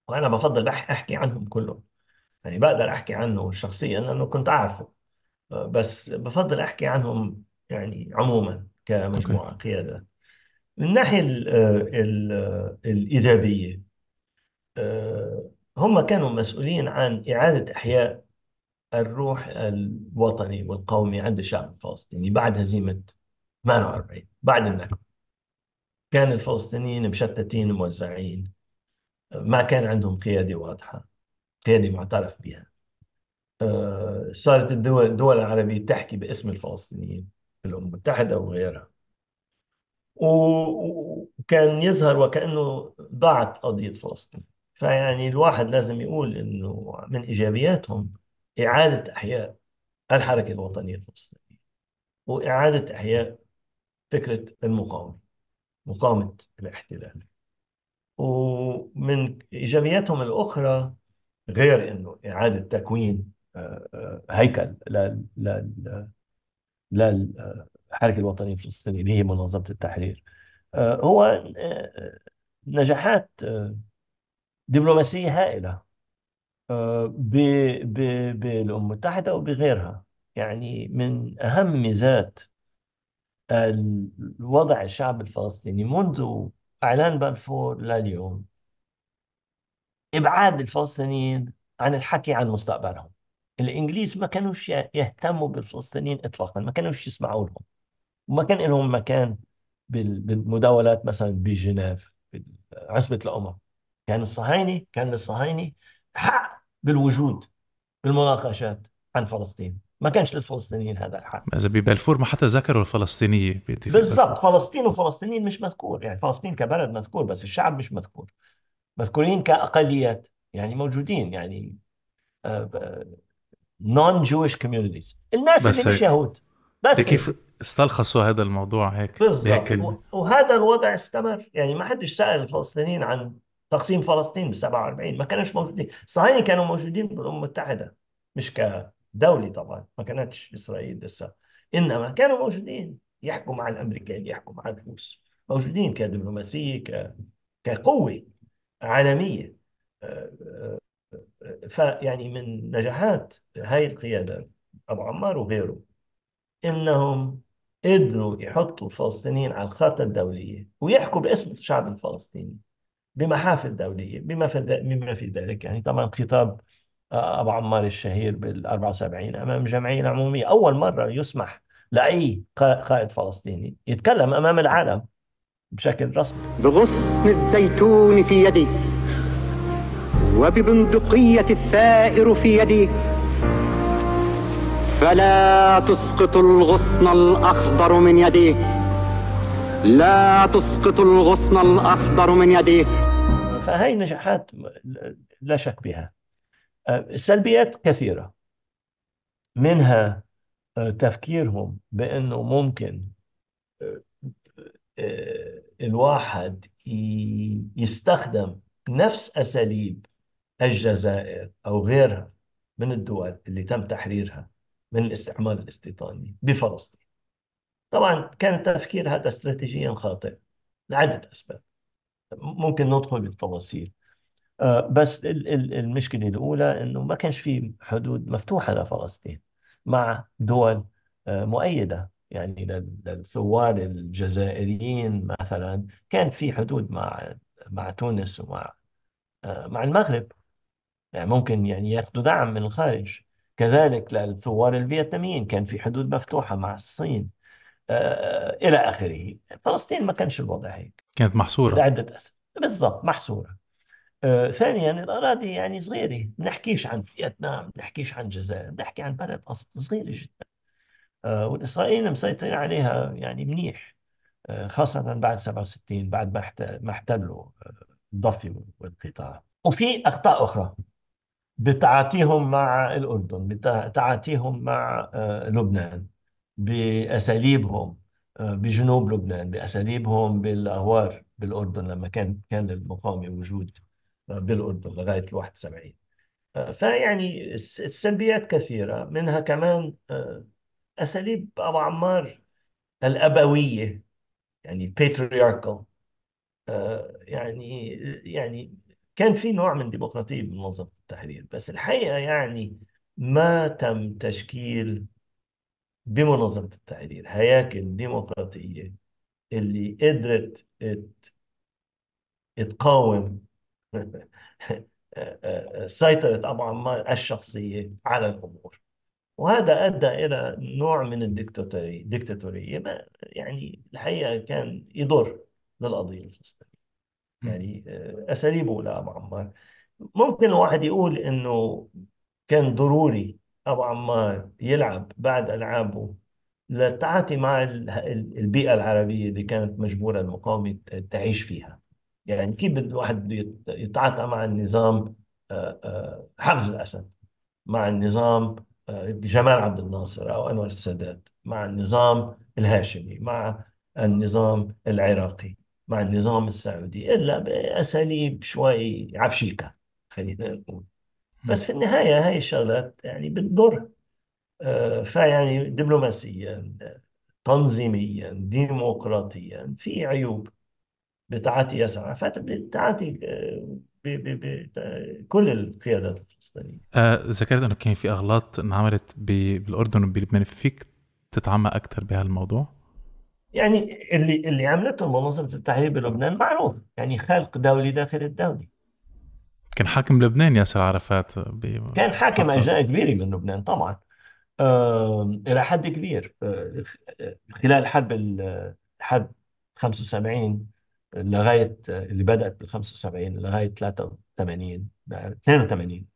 وأنا بفضل أحكي عنهم كلهم يعني بقدر أحكي عنه شخصيا لأنه كنت أعرفه بس بفضل أحكي عنهم يعني عموما كمجموعة okay. قيادة من الناحية الـ الـ الإيجابية آه، هم كانوا مسؤولين عن إعادة إحياء الروح الوطني والقومي عند الشعب الفلسطيني بعد هزيمة 48 بعد النكبة كان الفلسطينيين مشتتين موزعين ما كان عندهم قيادة واضحة قيادة معترف بها آه، صارت الدول الدول العربية تحكي باسم الفلسطينيين في الأمم المتحدة وغيرها وكان يظهر وكأنه ضاعت قضية فلسطين فيعني الواحد لازم يقول إنه من إيجابياتهم إعادة إحياء الحركة الوطنية الفلسطينية وإعادة إحياء فكرة المقاومة مقاومة الاحتلال ومن إيجابياتهم الأخرى غير أنه إعادة تكوين آه، آه، هيكل للحركة الوطنية الفلسطينية اللي هي منظمة التحرير آه، هو نجاحات دبلوماسية هائلة بالأمم المتحدة وبغيرها يعني من أهم ميزات الوضع الشعب الفلسطيني منذ إعلان بلفور لليوم إبعاد الفلسطينيين عن الحكي عن مستقبلهم الإنجليز ما كانوش يهتموا بالفلسطينيين إطلاقا ما كانوش يسمعوا لهم وما كان لهم مكان بالمداولات مثلا بجنيف عصبه الأمم كان الصهاينة كان للصهاينة حق بالوجود بالمناقشات عن فلسطين ما كانش للفلسطينيين هذا الحق اذا ببلفور ما حتى ذكروا الفلسطينيه بالضبط فلسطين وفلسطينيين مش مذكور يعني فلسطين كبلد مذكور بس الشعب مش مذكور مذكورين كاقليات يعني موجودين يعني نون جويش كوميونيتيز الناس اللي مش يهود بس كيف استلخصوا هذا الموضوع هيك بالضبط وهذا الوضع استمر يعني ما حدش سال الفلسطينيين عن تقسيم فلسطين بال 47 ما كانوش موجودين الصهاينه كانوا موجودين بالامم المتحده مش ك دولي طبعا ما كانتش اسرائيل لسه انما كانوا موجودين يحكوا مع الامريكان يحكوا مع الروس موجودين كدبلوماسيه ك... كقوه عالميه آه، آه، آه، فيعني من نجاحات هاي القياده ابو عمار وغيره انهم قدروا يحطوا الفلسطينيين على الخارطه الدوليه ويحكوا باسم الشعب الفلسطيني بمحافل دوليه بما في بما في ذلك يعني طبعا خطاب أبو عمار الشهير بال 74 أمام جمعية عمومية أول مرة يسمح لأي قائد فلسطيني يتكلم أمام العالم بشكل رسمي بغصن الزيتون في يدي وببندقية الثائر في يدي فلا تسقط الغصن الأخضر من يدي لا تسقط الغصن الأخضر من يدي فهي نجاحات لا شك بها السلبيات كثيرة منها آه، تفكيرهم بأنه ممكن آه، آه، الواحد يستخدم نفس أساليب الجزائر أو غيرها من الدول اللي تم تحريرها من الاستعمار الاستيطاني بفلسطين طبعا كان التفكير هذا استراتيجيا خاطئ لعدة أسباب ممكن ندخل بالتفاصيل آه، بس المشكله الاولى انه ما كانش في حدود مفتوحه لفلسطين مع دول آه، مؤيده يعني للثوار الجزائريين مثلا كان في حدود مع مع تونس ومع آه، مع المغرب يعني ممكن يعني ياخذوا دعم من الخارج كذلك للثوار الفيتناميين كان في حدود مفتوحه مع الصين الى اخره فلسطين ما كانش الوضع هيك كانت محصوره لعده اسباب بالضبط محصوره آه، ثانيا الأراضي يعني صغيرة بنحكيش عن فيتنام بنحكيش عن الجزائر بنحكي عن بلد أصلا صغيرة جدا آه، والإسرائيليين مسيطرين عليها يعني منيح آه، خاصة بعد 67 بعد ما احتلوا الضفة والقطاع وفي أخطاء أخرى بتعاطيهم مع الأردن بتعاطيهم مع لبنان بأساليبهم بجنوب لبنان بأساليبهم بالأغوار بالأردن لما كان كان للمقاومة وجود بالاردن لغايه ال 71 آه، فيعني السلبيات كثيره منها كمان آه، اساليب ابو عمار الابويه يعني الباترياركال آه، يعني يعني كان في نوع من الديمقراطيه بمنظمه التحرير بس الحقيقه يعني ما تم تشكيل بمنظمه التحرير هياكل ديمقراطيه اللي قدرت تقاوم سيطرة أبو عمار الشخصية على الأمور وهذا أدى إلى نوع من الدكتاتورية دكتاتورية يعني الحقيقة كان يضر للقضية الفلسطينية يعني آه، أساليبه لأبو عمار ممكن الواحد يقول إنه كان ضروري أبو عمار يلعب بعد ألعابه للتعاطي مع البيئة العربية اللي كانت مجبورة المقاومة تعيش فيها يعني كيف بده الواحد يتعاطى مع النظام آه، آه، حفظ الاسد مع النظام آه، جمال عبد الناصر او انور السادات مع النظام الهاشمي مع النظام العراقي مع النظام السعودي الا باساليب شوي عفشيكه خلينا نقول بس في النهايه هاي الشغلات يعني بتضر فيعني دبلوماسيا تنظيميا ديمقراطيا في عيوب بتعاطي أسرع فبتعاطي آه، بكل آه، القيادات الفلسطينية آه ذكرت أنه كان في أغلاط انعملت بالأردن وبلبنان فيك تتعمق أكثر بهالموضوع؟ يعني اللي اللي عملته منظمة التحرير بلبنان معروف يعني خلق دولي داخل الدولة كان حاكم لبنان ياسر عرفات كان حاكم أجزاء كبيرة من لبنان طبعا آه إلى حد كبير آه, آه، خلال حرب الحرب 75 لغايه اللي بدات بال 75 لغايه 83 82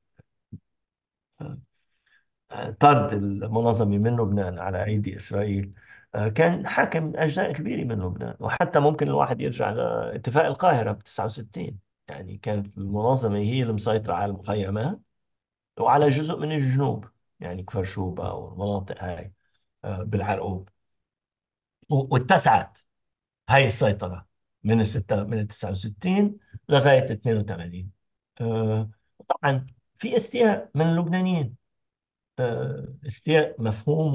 طرد المنظمه من لبنان على ايدي اسرائيل كان حاكم اجزاء كبيره من لبنان وحتى ممكن الواحد يرجع لاتفاق القاهره ب 69 يعني كانت المنظمه هي اللي مسيطره على المخيمات وعلى جزء من الجنوب يعني كفر شوبه والمناطق هاي بالعرقوب واتسعت هاي السيطره من الستة من ال 69 لغايه 82 آه طبعا في استياء من اللبنانيين آه استياء مفهوم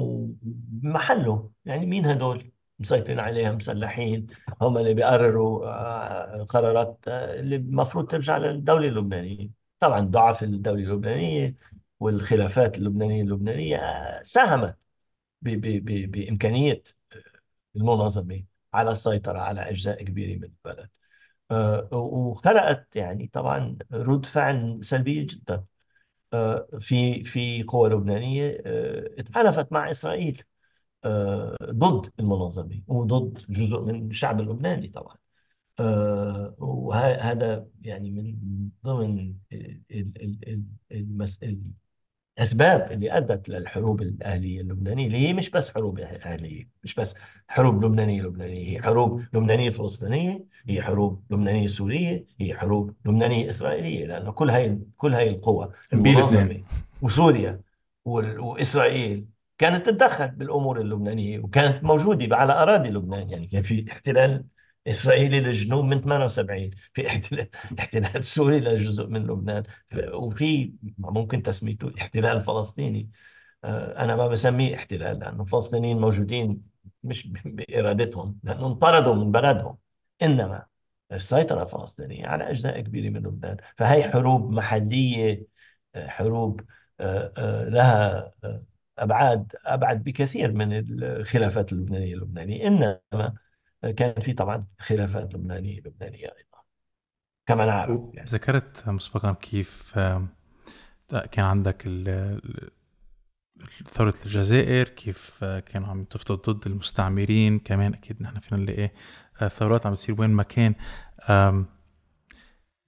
ومحله يعني مين هدول مسيطرين عليها مسلحين هم اللي بيقرروا آه، قرارات آه، اللي المفروض ترجع للدوله اللبنانيه طبعا ضعف الدوله اللبنانيه والخلافات اللبنانيه اللبنانيه آه، ساهمت بامكانيه المنظمه على السيطرة على أجزاء كبيرة من البلد آه، وخلقت يعني طبعا رد فعل سلبية جدا آه، في في قوى لبنانية آه، اتحالفت مع إسرائيل ضد المنظمة وضد جزء من الشعب اللبناني طبعا وهذا يعني من ضمن الأسباب اللي أدت للحروب الأهلية اللبنانية اللي هي مش بس حروب أهلية مش بس حروب لبنانية لبنانية هي حروب لبنانية فلسطينية هي حروب لبنانية سورية هي حروب لبنانية إسرائيلية لأنه كل هاي كل هاي القوى المنظمة وسوريا وإسرائيل كانت تتدخل بالأمور اللبنانية وكانت موجودة على أراضي لبنان يعني كان في احتلال اسرائيلي للجنوب من 78 في احتلال احتلال سوري لجزء من لبنان وفي ممكن تسميته احتلال فلسطيني آه، انا ما بسميه احتلال لانه الفلسطينيين موجودين مش بارادتهم لانه انطردوا من بلدهم انما السيطره الفلسطينيه على اجزاء كبيره من لبنان فهي حروب محليه آه، حروب آه، لها ابعاد ابعد بكثير من الخلافات اللبنانيه اللبنانيه انما كان في طبعا خلافات لبنانية لبنانية أيضا كما نعرف يعني. ذكرت مسبقا كيف آه، كان عندك ثورة الجزائر كيف آه، كانوا عم تفرض ضد المستعمرين كمان أكيد نحن فينا نلاقي آه، ثورات عم تصير وين ما كان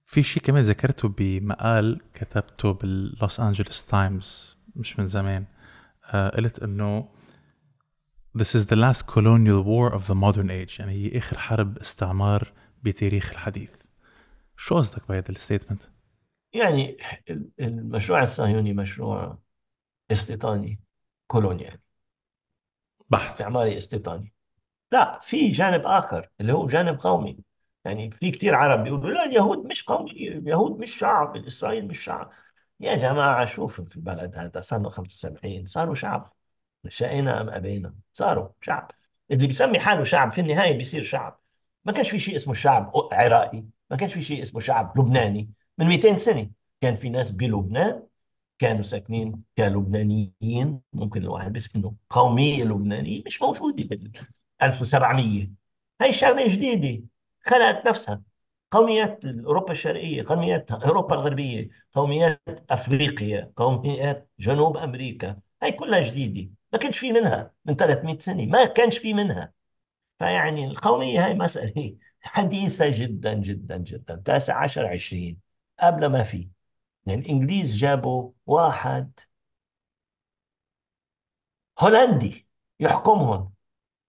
في شيء كمان ذكرته بمقال كتبته باللوس أنجلوس تايمز مش من زمان قلت إنه This is the last colonial war of the modern age يعني هي آخر حرب استعمار بتاريخ الحديث شو قصدك بهذا الستيتمنت؟ يعني المشروع الصهيوني مشروع استيطاني كولونيالي بحت استعماري استيطاني لا في جانب آخر اللي هو جانب قومي يعني في كثير عرب بيقولوا لا اليهود مش قوم اليهود مش شعب الإسرائيل مش شعب يا جماعة شوفوا في البلد هذا صار له 75 صاروا شعب شئنا أم أبينا صاروا شعب اللي بيسمي حاله شعب في النهاية بيصير شعب ما كانش في شيء اسمه شعب عراقي ما كانش في شيء اسمه شعب لبناني من 200 سنة كان في ناس بلبنان كانوا ساكنين كلبنانيين ممكن الواحد بس انه قومية لبنانية مش موجودة بال 1700 هي شغلة جديدة خلقت نفسها قوميات اوروبا الشرقيه، قوميات اوروبا الغربيه، قوميات افريقيا، قوميات جنوب امريكا، هي كلها جديده. ما كانش في منها من 300 سنه ما كانش في منها فيعني القوميه هي مساله حديثه جدا جدا جدا 19 20 عشرين قبل ما في يعني الانجليز جابوا واحد هولندي يحكمهم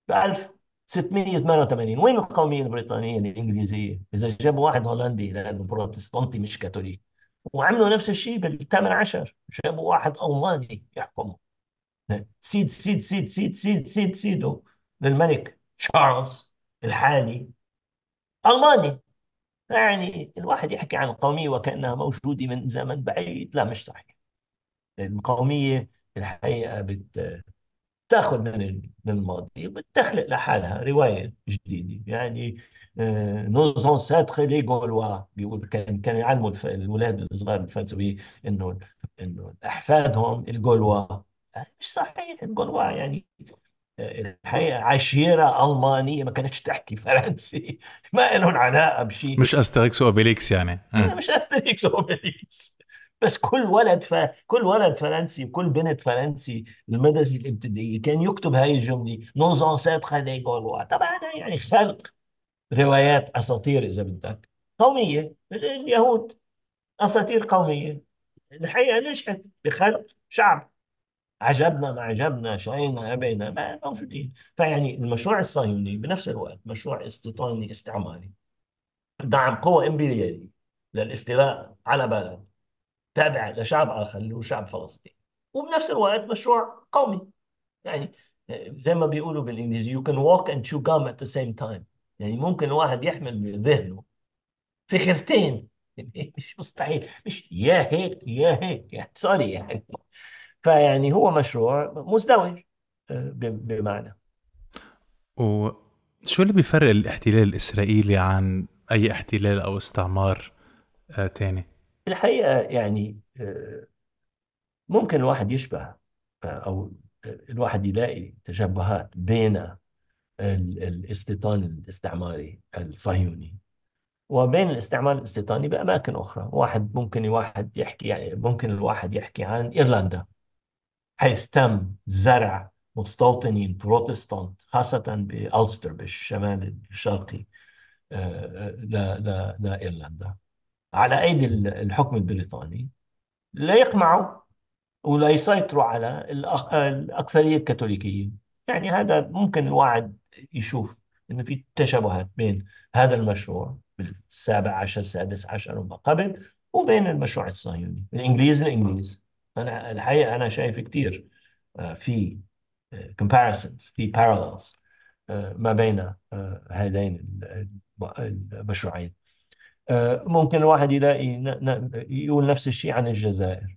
ب 1688 وين القوميه البريطانيه الانجليزيه اذا جابوا واحد هولندي لانه بروتستانتي مش كاثوليك وعملوا نفس الشيء بالثامن عشر جابوا واحد الماني يحكمهم سيد سيد سيد سيد سيد سيد سيده للملك تشارلز الحالي ألماني يعني الواحد يحكي عن القومية وكأنها موجودة من زمن بعيد لا مش صحيح القومية الحقيقة بت... تاخذ من من الماضي وبتخلق لحالها روايه جديده يعني نوز انساتر لي غولوا بيقول كان كانوا يعلموا الولاد الصغار الفرنسوي انه انه احفادهم الغولوا مش صحيح القروة يعني آه، الحقيقة عشيرة ألمانية ما كانتش تحكي فرنسي ما لهم علاقة بشيء مش أستريكس وأوبيليكس يعني آه. مش أستريكس وأوبيليكس بس كل ولد ف... كل ولد فرنسي وكل بنت فرنسي المدرسة الابتدائية كان يكتب هاي الجملة نونز انسيتخ دي غولوا طبعا يعني خلق روايات أساطير إذا بدك قومية اليهود أساطير قومية الحقيقة نجحت بخلق شعب عجبنا ما عجبنا شاينا أبينا ما موجودين فيعني المشروع الصهيوني بنفس الوقت مشروع استيطاني استعماري دعم قوى إمبريالية للاستيلاء على بلد تابع لشعب آخر اللي هو شعب فلسطين وبنفس الوقت مشروع قومي يعني آه، زي ما بيقولوا بالإنجليزي يو كان ووك اند chew جام ات ذا سيم تايم يعني ممكن الواحد يحمل ذهنه فكرتين مش مستحيل مش يا هيك يا هيك يعني سوري يعني فيعني هو مشروع مزدوج آه، بمعنى وشو اللي بيفرق الاحتلال الإسرائيلي عن أي احتلال أو استعمار آه، تاني؟ الحقيقة يعني آه، ممكن الواحد يشبه أو الواحد يلاقي تشبهات بين الاستيطان الاستعماري الصهيوني وبين الاستعمار الاستيطاني بأماكن أخرى واحد ممكن الواحد يحكي يعني ممكن الواحد يحكي عن إيرلندا حيث تم زرع مستوطنين بروتستانت خاصة بألستر بالشمال الشرقي آه، آه، لإيرلندا على أيدي الحكم البريطاني لا يقمعوا ولا يسيطروا على الأكثرية الكاثوليكية يعني هذا ممكن الواحد يشوف أنه في تشابهات بين هذا المشروع بالسابع عشر سادس عشر وما قبل وبين المشروع الصهيوني الإنجليز الإنجليز فانا الحقيقه انا شايف كتير آه، في آه، comparisons في parallels آه، ما بين هذين المشروعين ممكن الواحد يلاقي يقول نفس الشيء عن الجزائر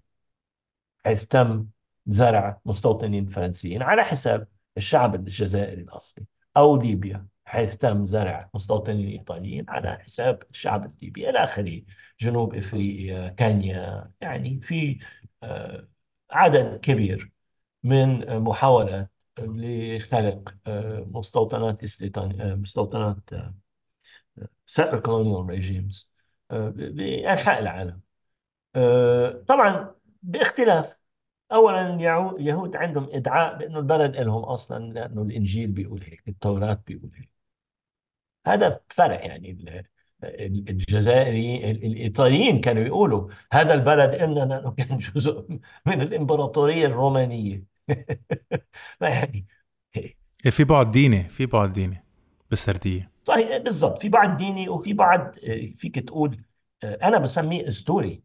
حيث تم زرع مستوطنين فرنسيين على حساب الشعب الجزائري الاصلي او ليبيا حيث تم زرع مستوطنين ايطاليين على حساب الشعب الليبي الى اخره جنوب افريقيا كينيا يعني في عدد كبير من محاولات لخلق آه، مستوطنات استيطانية آه، مستوطنات settler كولونيال ريجيمز بأنحاء العالم آه، طبعا باختلاف اولا اليهود عندهم ادعاء بانه البلد لهم اصلا لانه الانجيل بيقول هيك التوراه بيقول هيك هذا فرق يعني الجزائري الايطاليين كانوا يقولوا هذا البلد اننا كان جزء من الامبراطوريه الرومانيه يعني إيه، في بعد ديني في بعد ديني بالسرديه صحيح بالضبط في بعد ديني وفي بعد آه، فيك تقول آه، انا بسميه اسطوري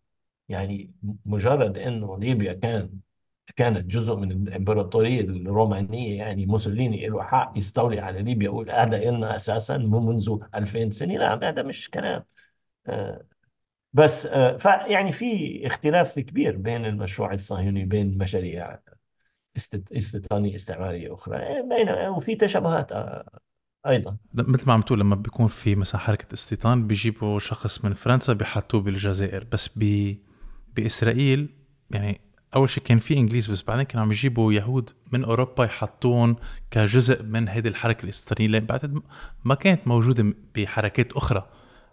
يعني مجرد انه ليبيا كان كانت جزء من الإمبراطورية الرومانية يعني موسوليني له حق يستولي على ليبيا ويقول هذا إلنا أساسا منذ 2000 سنة لا هذا مش كلام آه، بس آه، فيعني في اختلاف كبير بين المشروع الصهيوني وبين مشاريع استيطانية استعمارية أخرى آه، وفي تشابهات ايضا مثل ما عم تقول لما بيكون في مثلا حركه استيطان بيجيبوا شخص من فرنسا بيحطوه بالجزائر بس ب باسرائيل يعني اول شيء كان في انجليز بس بعدين كانوا عم يجيبوا يهود من اوروبا يحطوهم كجزء من هذه الحركه لان بعد ما كانت موجوده بحركات اخرى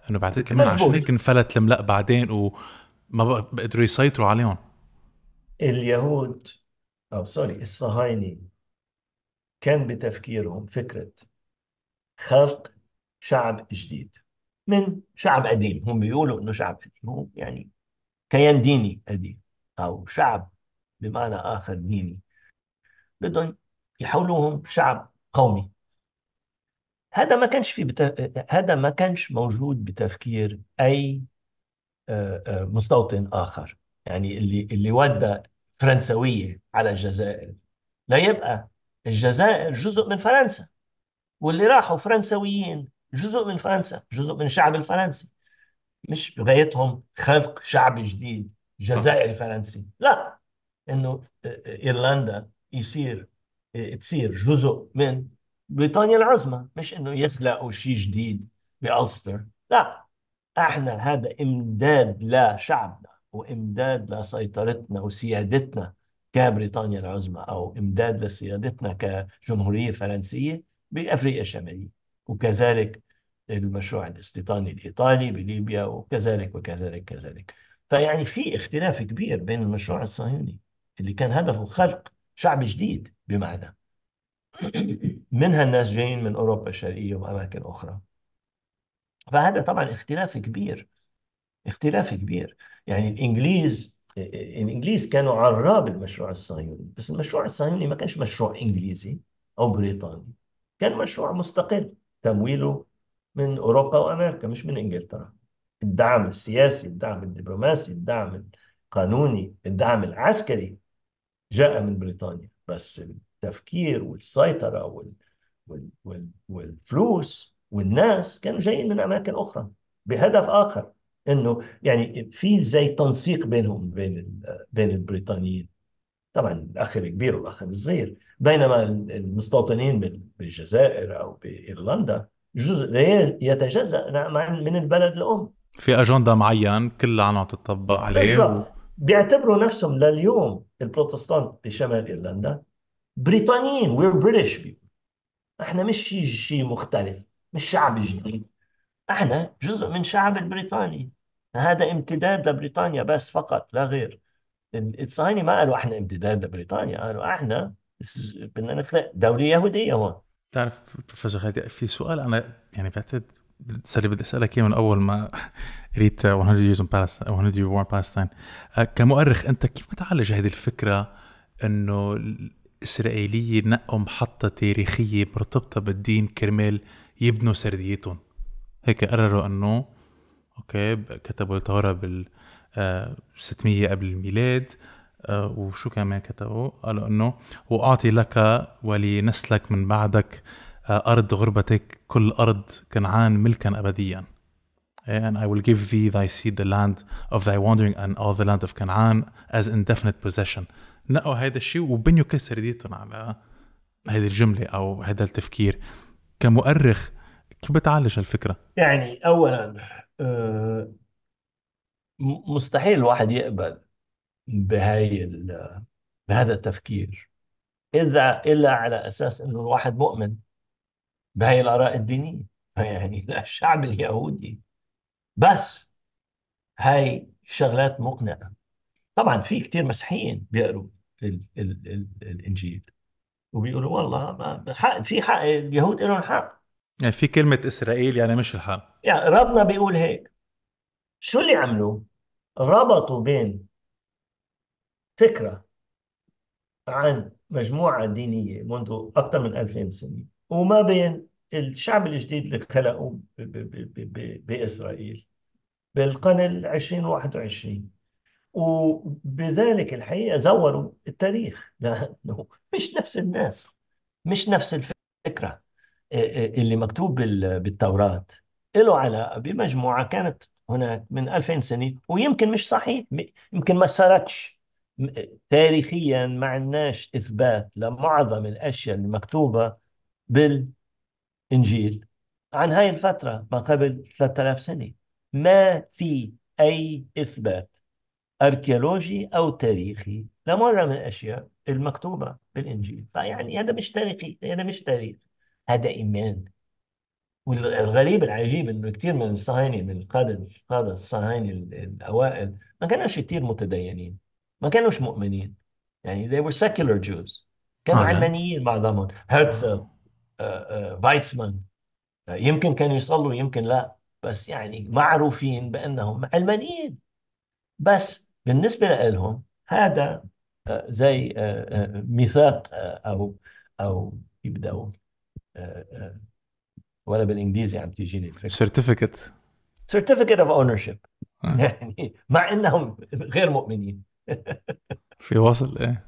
انه بعد كمان عشان هيك انفلت الملا بعدين وما بقدروا يسيطروا عليهم اليهود او سوري الصهاينه كان بتفكيرهم فكره خلق شعب جديد من شعب قديم هم بيقولوا انه شعب قديم يعني كيان ديني قديم أو شعب بمعنى آخر ديني بدهم يحولوهم شعب قومي هذا ما كانش في بتا... هذا ما كانش موجود بتفكير أي آه، آه، مستوطن آخر يعني اللي اللي ودى فرنسوية على الجزائر لا يبقى الجزائر جزء من فرنسا واللي راحوا فرنسويين جزء من فرنسا جزء من الشعب الفرنسي مش بغايتهم خلق شعب جديد جزائري فرنسي لا انه آه، آه، ايرلندا يصير آه، تصير جزء من بريطانيا العظمى مش انه يخلقوا شيء جديد بالستر لا احنا هذا امداد لشعبنا وامداد لسيطرتنا وسيادتنا كبريطانيا العظمى او امداد لسيادتنا كجمهوريه فرنسيه بافريقيا الشماليه وكذلك المشروع الاستيطاني الايطالي بليبيا وكذلك وكذلك كذلك فيعني في اختلاف كبير بين المشروع الصهيوني اللي كان هدفه خلق شعب جديد بمعنى منها الناس جايين من اوروبا الشرقيه واماكن اخرى فهذا طبعا اختلاف كبير اختلاف كبير يعني الانجليز الانجليز كانوا عراب المشروع الصهيوني بس المشروع الصهيوني ما كانش مشروع انجليزي او بريطاني كان مشروع مستقل تمويله من اوروبا وامريكا مش من انجلترا الدعم السياسي الدعم الدبلوماسي الدعم القانوني الدعم العسكري جاء من بريطانيا بس التفكير والسيطرة وال... وال... وال... والفلوس والناس كانوا جايين من أماكن أخرى بهدف آخر انه يعني في زي تنسيق بينهم بين بين البريطانيين طبعا الاخ الكبير والاخ الصغير بينما المستوطنين بالجزائر او بايرلندا جزء يتجزا من البلد الام في اجنده معين كل عم تطبق عليه بالضبط بيعتبروا نفسهم لليوم البروتستانت بشمال ايرلندا بريطانيين وير بريتش احنا مش شيء شيء مختلف مش شعب جديد احنا جزء من شعب البريطاني هذا امتداد لبريطانيا بس فقط لا غير الصهاينه ما قالوا احنا امتداد لبريطانيا قالوا احنا بدنا نخلق دوله يهوديه هون بتعرف بروفيسور خالد في سؤال انا يعني بعتقد اللي بدي اسالك اياه من اول ما قريت 100 years in Palestine 100 years in Palestine أه، كمؤرخ انت كيف بتعالج هذه الفكره انه الاسرائيليه نقوا محطه تاريخيه مرتبطه بالدين كرمال يبنوا سرديتهم هيك قرروا انه اوكي كتبوا التوراه بال 600 أه، قبل الميلاد أه، وشو كمان كتبوا قالوا انه واعطي لك ولنسلك من بعدك آه، أرض غربتك كل أرض كنعان ملكا أبديا And I will give thee thy seed the land of thy wandering and all the land of Canaan as indefinite possession. نقوا هذا الشيء وبنوا كسر ريتهم على آه، هذه الجملة أو هذا التفكير كمؤرخ كيف بتعالج هالفكرة؟ يعني أولا آه، مستحيل الواحد يقبل بهاي بهذا التفكير إذا إلا على أساس إنه الواحد مؤمن بهاي الآراء الدينية يعني الشعب اليهودي بس هاي شغلات مقنعة طبعا في كتير مسيحيين بيقروا الـ الـ الـ الإنجيل وبيقولوا والله ما حق في حق اليهود لهم حق يعني في كلمة إسرائيل يعني مش الحق يعني ربنا بيقول هيك شو اللي عملوا؟ ربطوا بين فكرة عن مجموعة دينية منذ أكثر من 2000 سنة وما بين الشعب الجديد اللي خلقوه بإسرائيل بالقرن العشرين واحد وعشرين وبذلك الحقيقة زوروا التاريخ لأنه مش نفس الناس مش نفس الفكرة آه، آه، اللي مكتوب بالتوراة له علاقة بمجموعة كانت هناك من 2000 سنة ويمكن مش صحيح يمكن ما صارتش تاريخيا ما عندناش إثبات لمعظم الأشياء المكتوبة بالإنجيل عن هاي الفترة ما قبل 3000 سنة ما في أي إثبات أركيولوجي أو تاريخي لمرة من الأشياء المكتوبة بالإنجيل فيعني هذا مش تاريخي هذا مش تاريخ هذا إيمان والغريب العجيب انه كثير من الصهاينه من القاده القاده الصهاينه الاوائل ما كانوش كثير متدينين ما كانوش مؤمنين يعني they were secular Jews كانوا آه، نعم. علمانيين معظمهم هرتزل فايتسمان يمكن كانوا يصلوا يمكن لا بس يعني معروفين بأنهم علمانيين بس بالنسبة لهم هذا آه، زي آه، آه، ميثاق أو أو يبدأوا ولا بالانجليزي عم تيجيني الفكره سيرتيفيكت سيرتيفيكت اوف اونر شيب يعني مع انهم غير مؤمنين في وصل ايه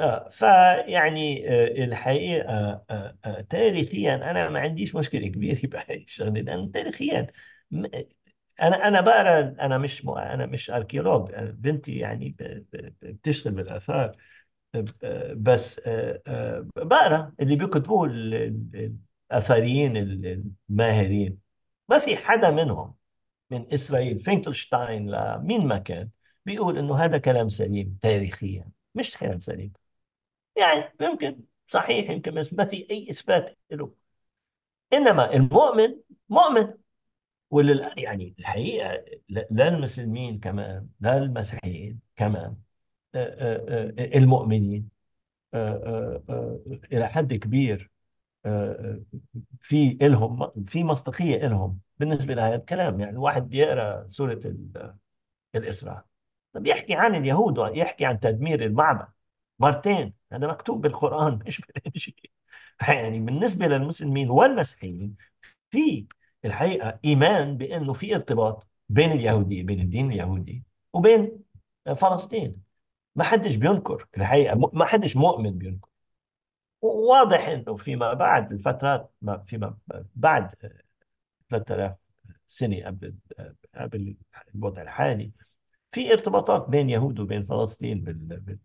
آه، فيعني آه، الحقيقه آه، تاريخيا انا ما عنديش مشكله كبيره بهاي الشغله لان تاريخيا انا انا بقرا انا مش مو... انا مش اركيولوج بنتي يعني بتشتغل بالاثار بس بقرا اللي بيكتبوه الاثريين الماهرين ما في حدا منهم من اسرائيل فينكلشتاين لمين ما كان بيقول انه هذا كلام سليم تاريخيا مش كلام سليم يعني يمكن صحيح يمكن بس ما في أي إثبات له إنما المؤمن مؤمن ولل يعني الحقيقة لا المسلمين كمان لا المسيحيين كمان المؤمنين إلى حد كبير في لهم في مصداقية لهم بالنسبة لهذا الكلام يعني الواحد بيقرأ سورة الإسراء طب يحكي عن اليهود يحكي عن تدمير المعبد مرتين يعني هذا مكتوب بالقرآن مش بالإنجيل يعني بالنسبة للمسلمين والمسيحيين في الحقيقة إيمان بأنه في ارتباط بين اليهودية بين الدين اليهودي وبين فلسطين ما حدش بينكر الحقيقة ما حدش مؤمن بينكر واضح انه فيما بعد الفترات ما فيما بعد 3000 سنه قبل قبل الوضع الحالي في ارتباطات بين يهود وبين فلسطين بال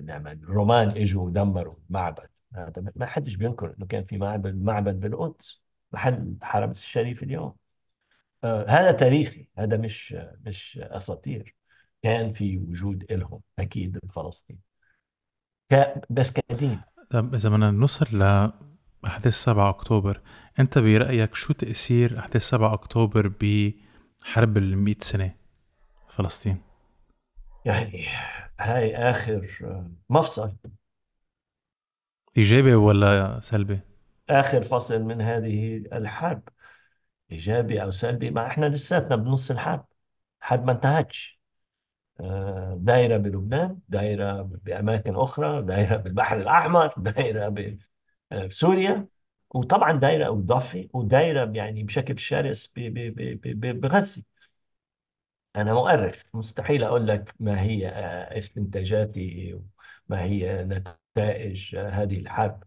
نعم، الرومان اجوا ودمروا معبد هذا ما حدش بينكر انه كان في معبد معبد بالقدس محل الحرم الشريف اليوم آه، هذا تاريخي هذا مش مش اساطير كان في وجود لهم اكيد بفلسطين بس كدين اذا بدنا نوصل لاحداث 7 اكتوبر انت برايك شو تاثير احداث 7 اكتوبر بحرب ال 100 سنه فلسطين؟ يعني هاي آخر مفصل إيجابي ولا سلبي؟ آخر فصل من هذه الحرب إيجابي أو سلبي ما إحنا لساتنا بنص الحرب الحرب ما انتهتش آه، دايرة بلبنان دايرة بأماكن أخرى دايرة بالبحر الأحمر دايرة بسوريا آه، وطبعا دايرة بالضفه ودايرة يعني بشكل شرس بغزة أنا مؤرخ مستحيل أقول لك ما هي آه، استنتاجاتي وما هي نتائج هذه الحرب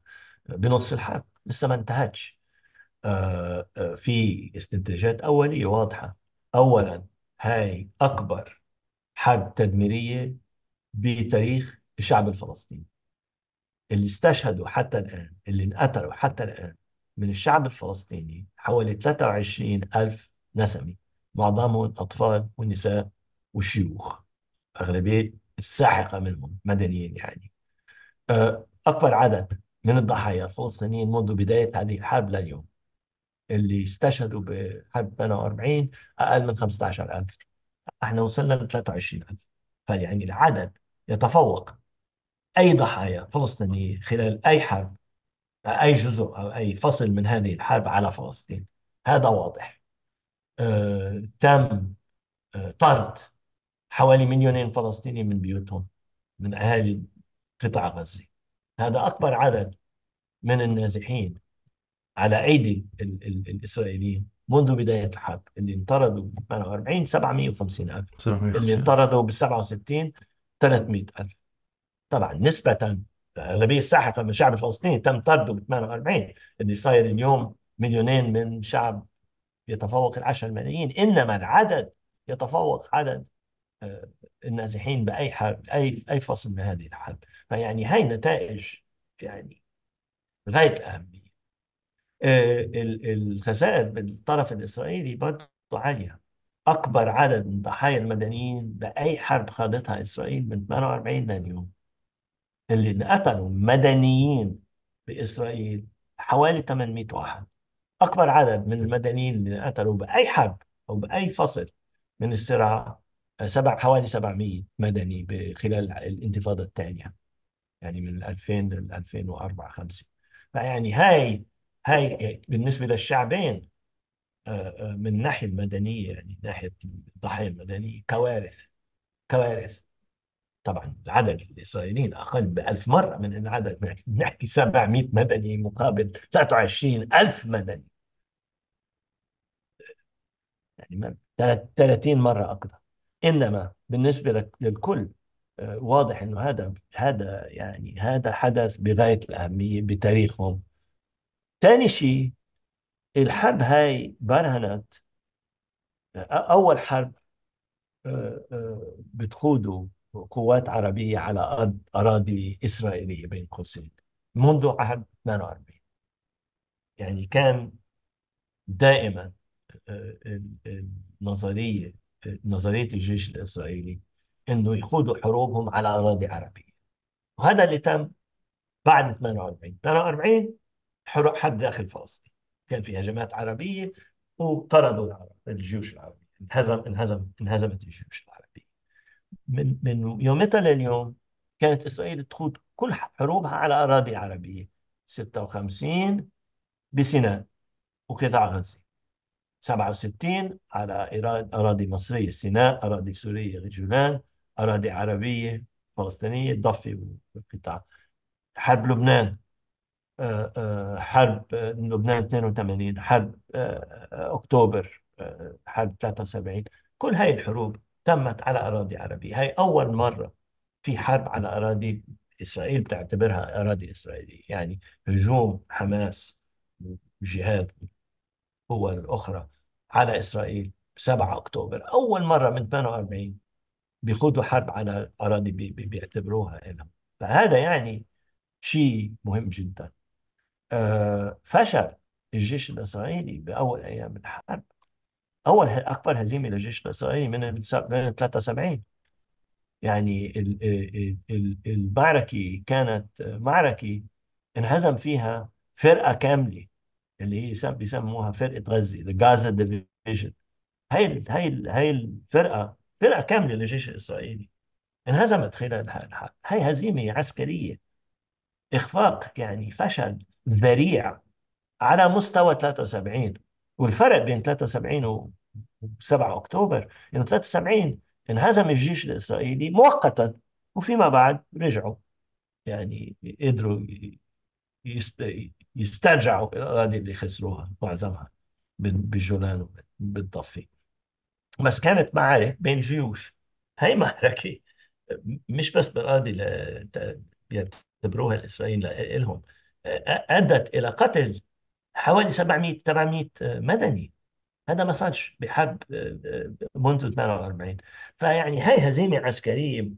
بنص الحرب لسه ما انتهتش آه، آه، في استنتاجات أولية واضحة أولا هاي أكبر حرب تدميرية بتاريخ الشعب الفلسطيني اللي استشهدوا حتى الآن اللي انقتلوا حتى الآن من الشعب الفلسطيني حوالي 23 ألف نسمه معظمهم الأطفال والنساء والشيوخ أغلبية الساحقة منهم مدنيين يعني آه، أكبر عدد من الضحايا الفلسطينيين منذ بداية هذه الحرب لليوم اللي استشهدوا بحرب 48 أقل من 15000 احنا وصلنا ل 23000 فيعني العدد يتفوق أي ضحايا فلسطينية خلال أي حرب أي جزء أو أي فصل من هذه الحرب على فلسطين هذا واضح آه، تم آه، طرد حوالي مليونين فلسطيني من بيوتهم من اهالي قطاع غزه هذا اكبر عدد من النازحين على ايدي الـ الـ الاسرائيليين منذ بدايه الحرب اللي انطردوا ب 48 750 الف اللي انطردوا ب 67 300 الف طبعا نسبه الاغلبيه الساحقه من الشعب الفلسطيني تم طرده ب 48 اللي صاير اليوم مليونين من شعب يتفوق 10 ملايين إنما العدد يتفوق عدد آه، النازحين بأي حرب أي أي فصل من هذه الحرب فيعني هاي نتائج يعني غاية الأهمية الخسائر آه، بالطرف الإسرائيلي برضه عالية أكبر عدد من ضحايا المدنيين بأي حرب خاضتها إسرائيل من 48 لليوم اللي انقتلوا مدنيين بإسرائيل حوالي 800 واحد أكبر عدد من المدنيين اللي انقتلوا بأي حرب أو بأي فصل من الصراع آه، سبع حوالي 700 مدني خلال الانتفاضة الثانية يعني من 2000 ل 2004 5 فيعني هاي هاي بالنسبة للشعبين آه، آه، من الناحية المدنية يعني ناحية الضحايا المدنية كوارث كوارث طبعا عدد الإسرائيليين أقل 1000 مرة من العدد نحكي 700 مدني مقابل 23 ألف مدني يعني 30 مرة أكثر إنما بالنسبة للكل آه، واضح انه هذا هذا يعني هذا حدث بغايه الاهميه بتاريخهم. ثاني شيء الحرب هاي برهنت آه، اول حرب آه، بتخوضه قوات عربية على أرض أراضي إسرائيلية بين قوسين منذ عهد 48 يعني كان دائما آه، آه، النظرية نظرية الجيش الإسرائيلي أنه يخوضوا حروبهم على أراضي عربية وهذا اللي تم بعد 48 48 حروب حرب داخل فلسطين كان في هجمات عربية وطردوا العرب الجيوش العربية انهزم انهزم انهزمت الجيوش العربية من من يومتها لليوم كانت اسرائيل تخوض كل حروبها على اراضي عربيه 56 بسيناء وقطاع غزه 67 على اراضي مصريه سيناء اراضي سوريه جولان اراضي عربيه فلسطينيه الضفه والقطاع حرب لبنان آه، آه، حرب آه، لبنان 82 حرب اكتوبر حرب 73 كل هاي الحروب تمت على أراضي عربية هي أول مرة في حرب على أراضي إسرائيل بتعتبرها أراضي إسرائيلية يعني هجوم حماس وجهاد القوى الأخرى على إسرائيل 7 أكتوبر أول مرة من 48 بيخوضوا حرب على أراضي بي بي بيعتبروها لهم فهذا يعني شيء مهم جدا آه، فشل الجيش الإسرائيلي بأول أيام الحرب أول أكبر هزيمة للجيش الإسرائيلي من من 73 يعني المعركة كانت معركة انهزم فيها فرقة كاملة اللي هي بيسموها فرقة غزة ذا غازا ديفيجن هاي هي هاي هاي الفرقة فرقة كاملة للجيش الإسرائيلي انهزمت خلال الحرب هاي هزيمة عسكرية إخفاق يعني فشل ذريع على مستوى 73 والفرق بين 73 و 7 اكتوبر انه 73 انهزم الجيش الاسرائيلي مؤقتا وفيما بعد رجعوا يعني قدروا يسترجعوا الاراضي اللي خسروها معظمها بالجولان وبالضفه بس كانت معارك بين جيوش هي معركه مش بس بالاراضي بيعتبروها الاسرائيليين لهم ادت الى قتل حوالي 700 800 آه، مدني هذا ما صارش بحرب آه، آه، منذ 48 فيعني هاي هزيمه عسكريه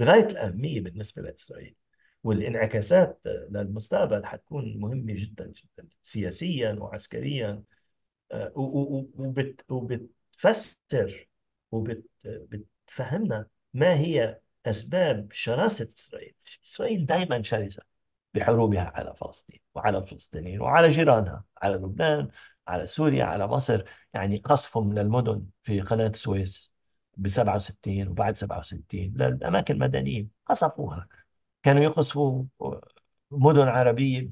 غايه الاهميه بالنسبه لاسرائيل والانعكاسات للمستقبل حتكون مهمه جدا جدا سياسيا وعسكريا وبتفسر وبتفهمنا ما هي اسباب شراسه اسرائيل، اسرائيل دائما شرسه بحروبها على فلسطين وعلى الفلسطينيين وعلى جيرانها على لبنان على سوريا على مصر يعني قصفهم من المدن في قناة السويس ب 67 وبعد 67 للأماكن المدنية قصفوها كانوا يقصفوا مدن عربية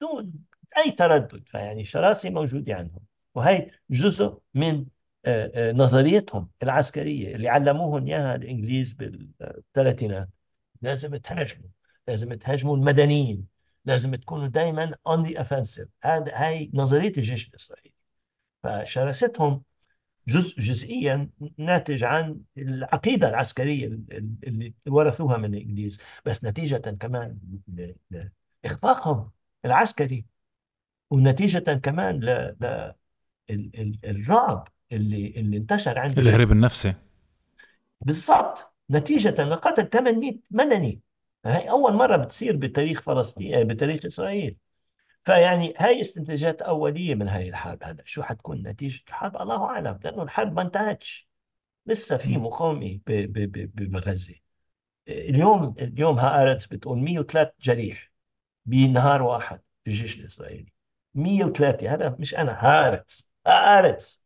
دون أي تردد فيعني شراسة موجودة عندهم وهي جزء من آه، آه، نظريتهم العسكرية اللي علموهم إياها الإنجليز بالثلاثينات لازم تهاجموا لازم تهاجموا المدنيين لازم تكونوا دايما اون ذا اوفنسيف هاي نظريه الجيش الاسرائيلي فشرستهم جزء جزئيا ناتج عن العقيده العسكريه اللي ورثوها من الانجليز بس نتيجه كمان لاخفاقهم العسكري ونتيجه كمان ل, الرعب اللي اللي انتشر عند الهرب النفسي بالضبط نتيجه لقتل 800 مدني هاي أول مرة بتصير بتاريخ فلسطين آه، بتاريخ إسرائيل فيعني هاي استنتاجات أولية من هاي الحرب هلا شو حتكون نتيجة الحرب الله أعلم لأنه الحرب ما انتهتش لسه في مقاومة بغزة اليوم اليوم هآرتس بتقول 103 جريح بنهار واحد في الجيش الإسرائيلي 103 هذا مش أنا هآرتس هآرتس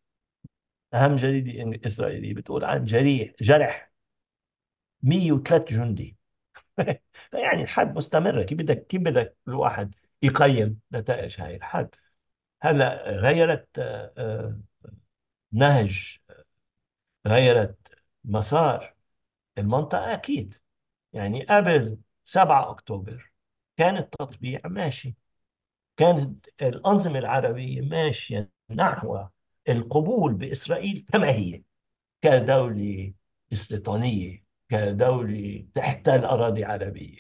أهم جريدة إسرائيلية بتقول عن جريح جرح 103 جندي يعني الحرب مستمرة كيف بدك كيف بدك الواحد يقيم نتائج هاي الحرب هلا غيرت آه، آه، نهج غيرت مسار المنطقة أكيد يعني قبل 7 أكتوبر كان التطبيع ماشي كانت الأنظمة العربية ماشية نحو القبول بإسرائيل كما هي كدولة استيطانية كدولة تحتل أراضي عربية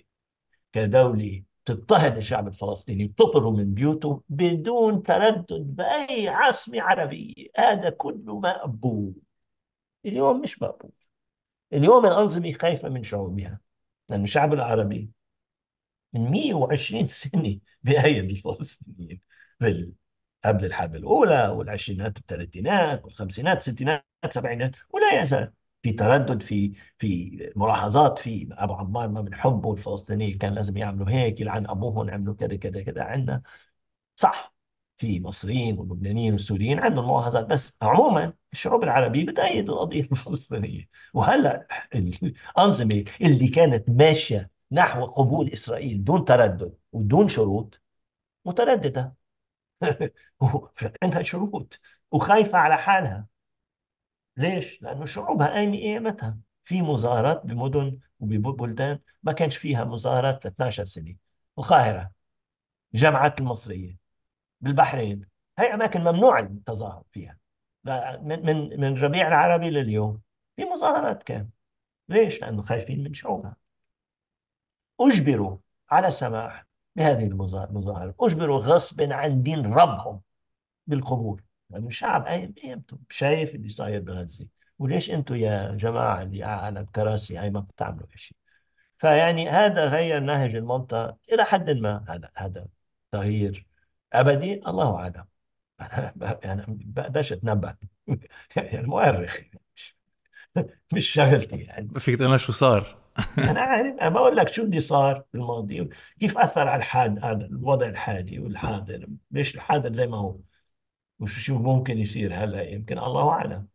كدولة تضطهد الشعب الفلسطيني وتطره من بيوته بدون تردد بأي عاصمة عربية هذا كله مقبول اليوم مش مقبول اليوم الأنظمة خايفة من شعوبها لأن الشعب العربي من 120 سنة بأيد الفلسطينيين بال قبل الحرب الأولى والعشرينات والثلاثينات والخمسينات والستينات والسبعينات ولا يزال في تردد في في ملاحظات في ابو عمار ما بنحبه الفلسطينيين كان لازم يعملوا هيك يلعن ابوهم عملوا كذا كذا كذا عندنا صح في مصريين ولبنانيين وسوريين عندهم ملاحظات بس عموما الشعوب العربيه بتأيد القضية الفلسطينية وهلا الأنظمة اللي كانت ماشية نحو قبول إسرائيل دون تردد ودون شروط مترددة عندها شروط وخايفة على حالها ليش؟ لأنه شعوبها قايمة قيامتها في مظاهرات بمدن وببلدان ما كانش فيها مظاهرات ل 12 سنة القاهرة الجامعات المصرية بالبحرين هي أماكن ممنوع التظاهر فيها من من من الربيع العربي لليوم في مظاهرات كان ليش؟ لأنه خايفين من شعوبها أجبروا على السماح بهذه المظاهرة أجبروا غصب عن دين ربهم بالقبول يعني الشعب شايف اللي صاير بغزه وليش انتم يا جماعه اللي على الكراسي هاي ما بتعملوا شيء فيعني هذا غير نهج المنطقه الى حد ما هذا هذا تغيير ابدي الله اعلم انا يعني بقدرش اتنبأ يعني مؤرخ مش شغلتي يعني ما فيك تقول شو صار انا عارف ما اقول لك شو اللي صار بالماضي كيف اثر على الحال الوضع الحالي والحاضر ليش الحاضر زي ما هو وشو شو ممكن يصير هلا يمكن الله اعلم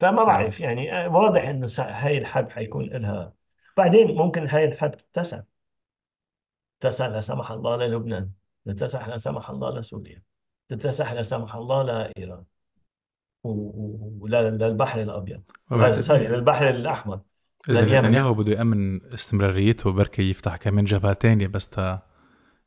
فما نعم. بعرف يعني آه، واضح انه هاي الحرب حيكون لها بعدين ممكن هاي الحرب تتسع تتسع لا سمح الله للبنان تتسع لا سمح الله لسوريا تتسع لا سمح الله لايران وللبحر الابيض آه، سوري للبحر الاحمر اذا نتنياهو بده يامن استمراريته بركي يفتح كمان جبهه ثانيه بس تا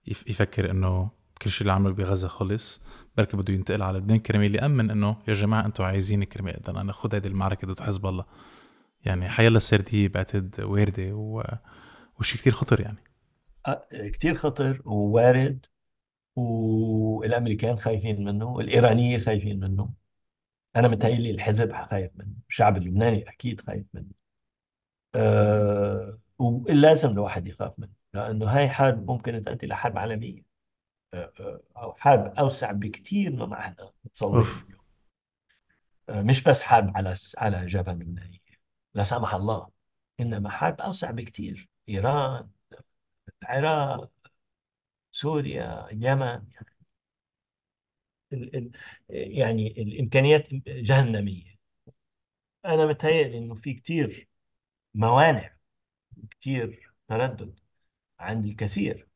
يفكر انه كل شيء اللي عمله بغزه خلص بركي بده ينتقل على لبنان كرمال يامن انه يا جماعه انتم عايزين كرمال بدنا ناخذ هذه المعركه ضد حزب الله يعني حيلا السرديه بعتد بعتقد وارده و... وشيء كثير خطر يعني آه، كثير خطر ووارد والامريكان خايفين منه الايرانيه خايفين منه انا متهيألي الحزب خايف منه الشعب اللبناني اكيد خايف منه أه ولازم الواحد يخاف منه لانه هاي حرب ممكن تؤدي لحرب عالميه آه، آه، او حرب اوسع بكثير مما احنا نتصور اليوم آه، مش بس حرب على على جبهه لبنانيه لا سمح الله انما حرب اوسع بكثير ايران العراق سوريا اليمن يعني ال ال يعني الامكانيات جهنميه انا متهيألي انه في كثير موانع كثير تردد عند الكثير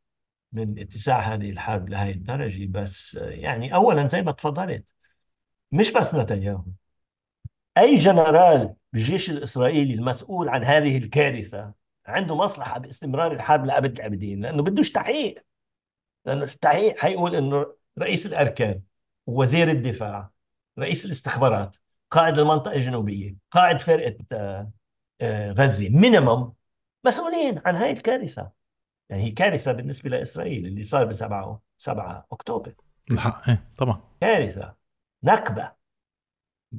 من اتساع هذه الحرب لهذه الدرجة بس يعني أولا زي ما تفضلت مش بس نتنياهو أي جنرال بالجيش الإسرائيلي المسؤول عن هذه الكارثة عنده مصلحة باستمرار الحرب لأبد الآبدين لأنه بدوش تحقيق لأنه التحقيق حيقول إنه رئيس الأركان وزير الدفاع رئيس الاستخبارات قائد المنطقة الجنوبية قائد فرقة آه، آه، غزة مينيمم مسؤولين عن هذه الكارثة يعني هي كارثه بالنسبه لاسرائيل اللي صار ب 7 7 اكتوبر الحق ايه طبعا كارثه نكبه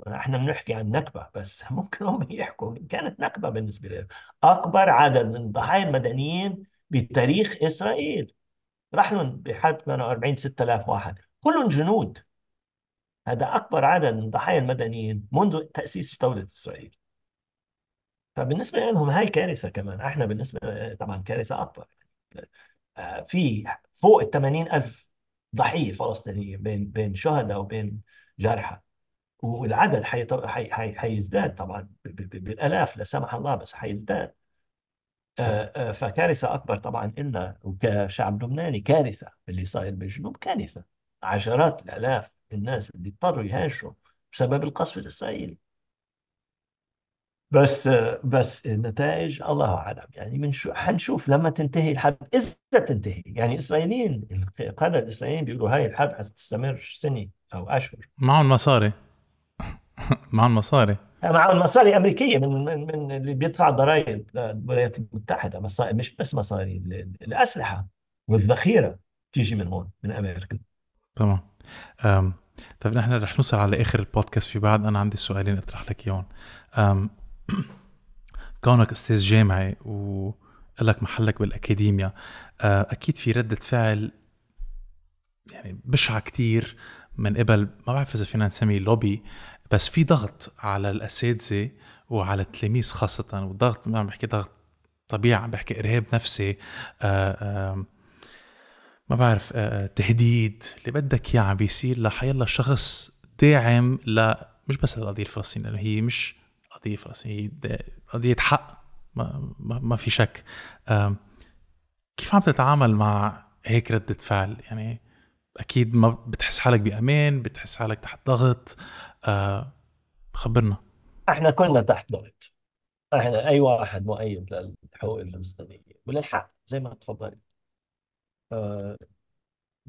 احنا بنحكي عن نكبه بس ممكن هم يحكوا كانت نكبه بالنسبه لهم اكبر عدد من ضحايا المدنيين بتاريخ اسرائيل راح لهم بحرب 48 6000 واحد كلهم جنود هذا اكبر عدد من ضحايا المدنيين منذ تاسيس دوله اسرائيل فبالنسبه لهم هاي كارثه كمان احنا بالنسبه طبعا كارثه اكبر آه، في فوق ال ألف ضحية فلسطينية بين بين شهداء وبين جرحى والعدد حيزداد حي حي طبعا بالآلاف لا سمح الله بس حيزداد آه، آه، فكارثة أكبر طبعا إلنا وكشعب لبناني كارثة اللي صاير بالجنوب كارثة عشرات الآلاف الناس اللي اضطروا يهاجروا بسبب القصف الإسرائيلي بس بس النتائج الله اعلم يعني بنشوف حنشوف لما تنتهي الحرب اذا تنتهي يعني الاسرائيليين القاده الاسرائيليين بيقولوا هاي الحرب حتستمر سنه او اشهر معهم مصاري معهم مصاري معهم مصاري امريكيه من من, من اللي بيدفع ضرائب للولايات المتحده مصاري مش بس مصاري الاسلحه والذخيره تيجي من هون من امريكا تمام طيب نحن رح نوصل على اخر البودكاست في بعد انا عندي سؤالين اطرح لك اياهم كونك استاذ جامعي ولك محلك بالاكاديميا آه، اكيد في رده فعل يعني بشعه كتير من قبل ما بعرف اذا فينا نسميه لوبي بس في ضغط على الاساتذه وعلى التلاميذ خاصه والضغط ما عم بحكي ضغط طبيعي عم بحكي ارهاب نفسي آآ آه، آآ ما بعرف آه، تهديد اللي بدك اياه عم بيصير لحيلا شخص داعم ل مش بس للقضيه الفلسطينيه هي مش قضيه فلسطينيه قضيه حق ما, ما في شك كيف عم تتعامل مع هيك ردة فعل يعني اكيد ما بتحس حالك بامان بتحس حالك تحت ضغط آه، خبرنا احنا كلنا تحت ضغط احنا اي واحد مؤيد للحقوق الفلسطينيه وللحق زي ما تفضلت آه،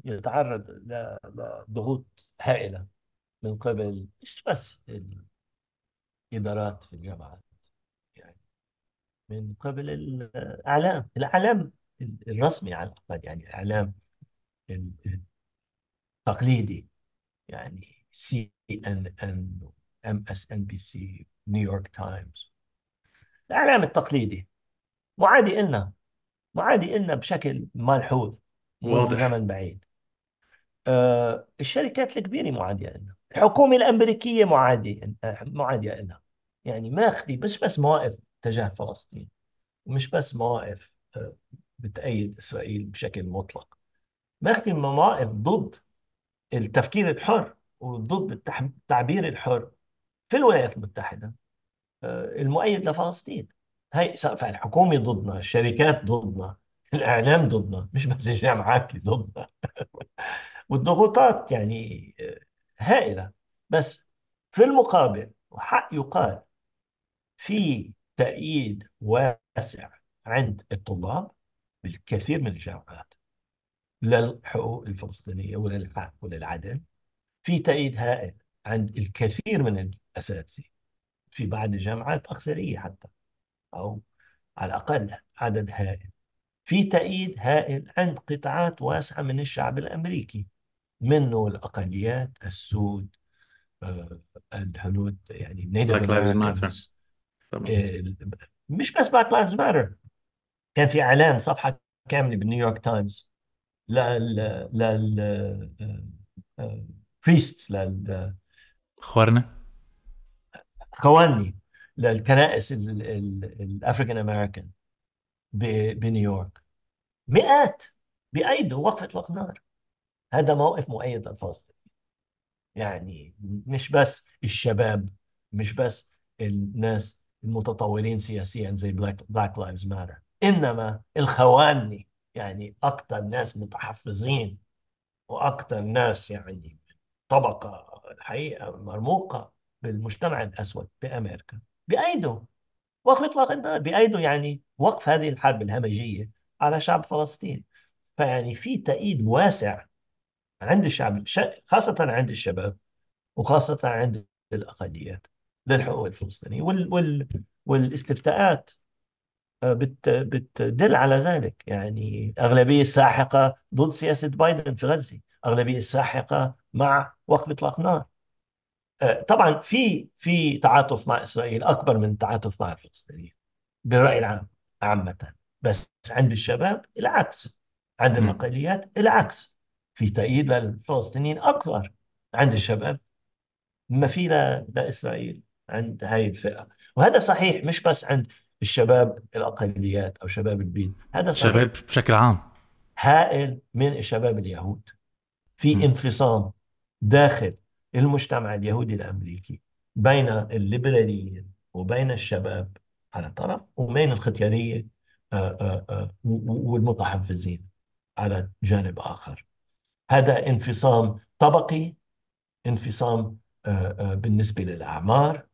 يتعرض لضغوط هائله من قبل مش بس إدارات في الجامعات يعني من قبل الأعلام الإعلام الرسمي على الأقل يعني الإعلام التقليدي يعني سي ان ان ام اس ان بي سي نيويورك تايمز الإعلام التقليدي معادي إلنا معادي إلنا بشكل ملحوظ منذ زمن بعيد آه الشركات الكبيرة معادية لنا الحكومة الأمريكية معادية معادية لنا يعني ماخذه مش بس مواقف تجاه فلسطين ومش بس مواقف آه، بتأيد إسرائيل بشكل مطلق ماخذي مواقف ضد التفكير الحر وضد التعبير الحر في الولايات المتحدة آه، المؤيد لفلسطين هاي سقف الحكومة ضدنا الشركات ضدنا الإعلام ضدنا مش بس الجامعات ضدنا والضغوطات يعني آه، هائلة بس في المقابل وحق يقال في تأييد واسع عند الطلاب بالكثير من الجامعات للحقوق الفلسطينية وللحق وللعدل في تأييد هائل عند الكثير من الأساتذة في بعض الجامعات أكثرية حتى أو على الأقل عدد هائل في تأييد هائل عند قطاعات واسعة من الشعب الأمريكي منه الأقليات السود آه، الهنود يعني بلاك لايفز ماتر تمام. آه، مش بس بلاك لايفز ماتر كان في اعلان صفحه كامله بالنيويورك تايمز لل لل آه، بريستس آه، لل خوارنا خواني للكنائس الافريكان امريكان بنيويورك مئات بايدوا وقف اطلاق هذا موقف مؤيد الفلسطيني يعني مش بس الشباب مش بس الناس المتطورين سياسيا زي بلاك لايفز ماتر انما الخواني يعني اكثر ناس متحفظين واكثر ناس يعني طبقه الحقيقه مرموقه بالمجتمع الاسود بامريكا بايده وقف اطلاق النار بايده يعني وقف هذه الحرب الهمجيه على شعب فلسطين فيعني في تأييد واسع عند الشعب خاصه عند الشباب وخاصه عند الاقليات للحقوق الفلسطينية وال وال والاستفتاءات آه، بت بتدل على ذلك يعني أغلبية ساحقة ضد سياسة بايدن في غزة أغلبية ساحقة مع وقف إطلاق نار آه، طبعا في في تعاطف مع إسرائيل أكبر من التعاطف مع الفلسطينيين بالرأي العام عامة بس عند الشباب العكس عند الأقليات العكس في تأييد للفلسطينيين أكبر عند الشباب ما في لا, لا إسرائيل عند هاي الفئة وهذا صحيح مش بس عند الشباب الأقليات أو شباب البيت هذا صحيح شباب بشكل عام هائل من الشباب اليهود في م. انفصام داخل المجتمع اليهودي الأمريكي بين الليبراليين وبين الشباب على طرف وبين الختيارية آه، آه، آه، والمتحفزين على جانب آخر هذا انفصام طبقي انفصام بالنسبة للأعمار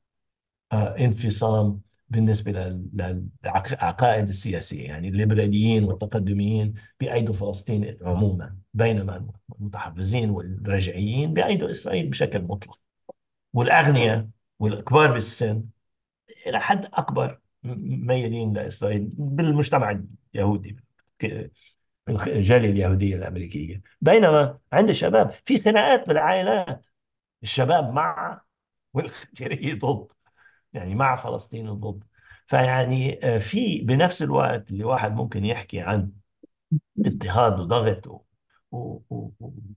آه، انفصام بالنسبة للعقائد السياسية يعني الليبراليين والتقدميين بأيدوا فلسطين عموما بينما المتحفزين والرجعيين بأيدوا إسرائيل بشكل مطلق والأغنياء والكبار بالسن إلى حد أكبر ميالين لإسرائيل بالمجتمع اليهودي الجالية اليهودية الأمريكية بينما عند الشباب في خناقات بالعائلات الشباب مع والختيرية ضد يعني مع فلسطين وضد فيعني آه، في بنفس الوقت اللي واحد ممكن يحكي عن اضطهاد وضغط وقمع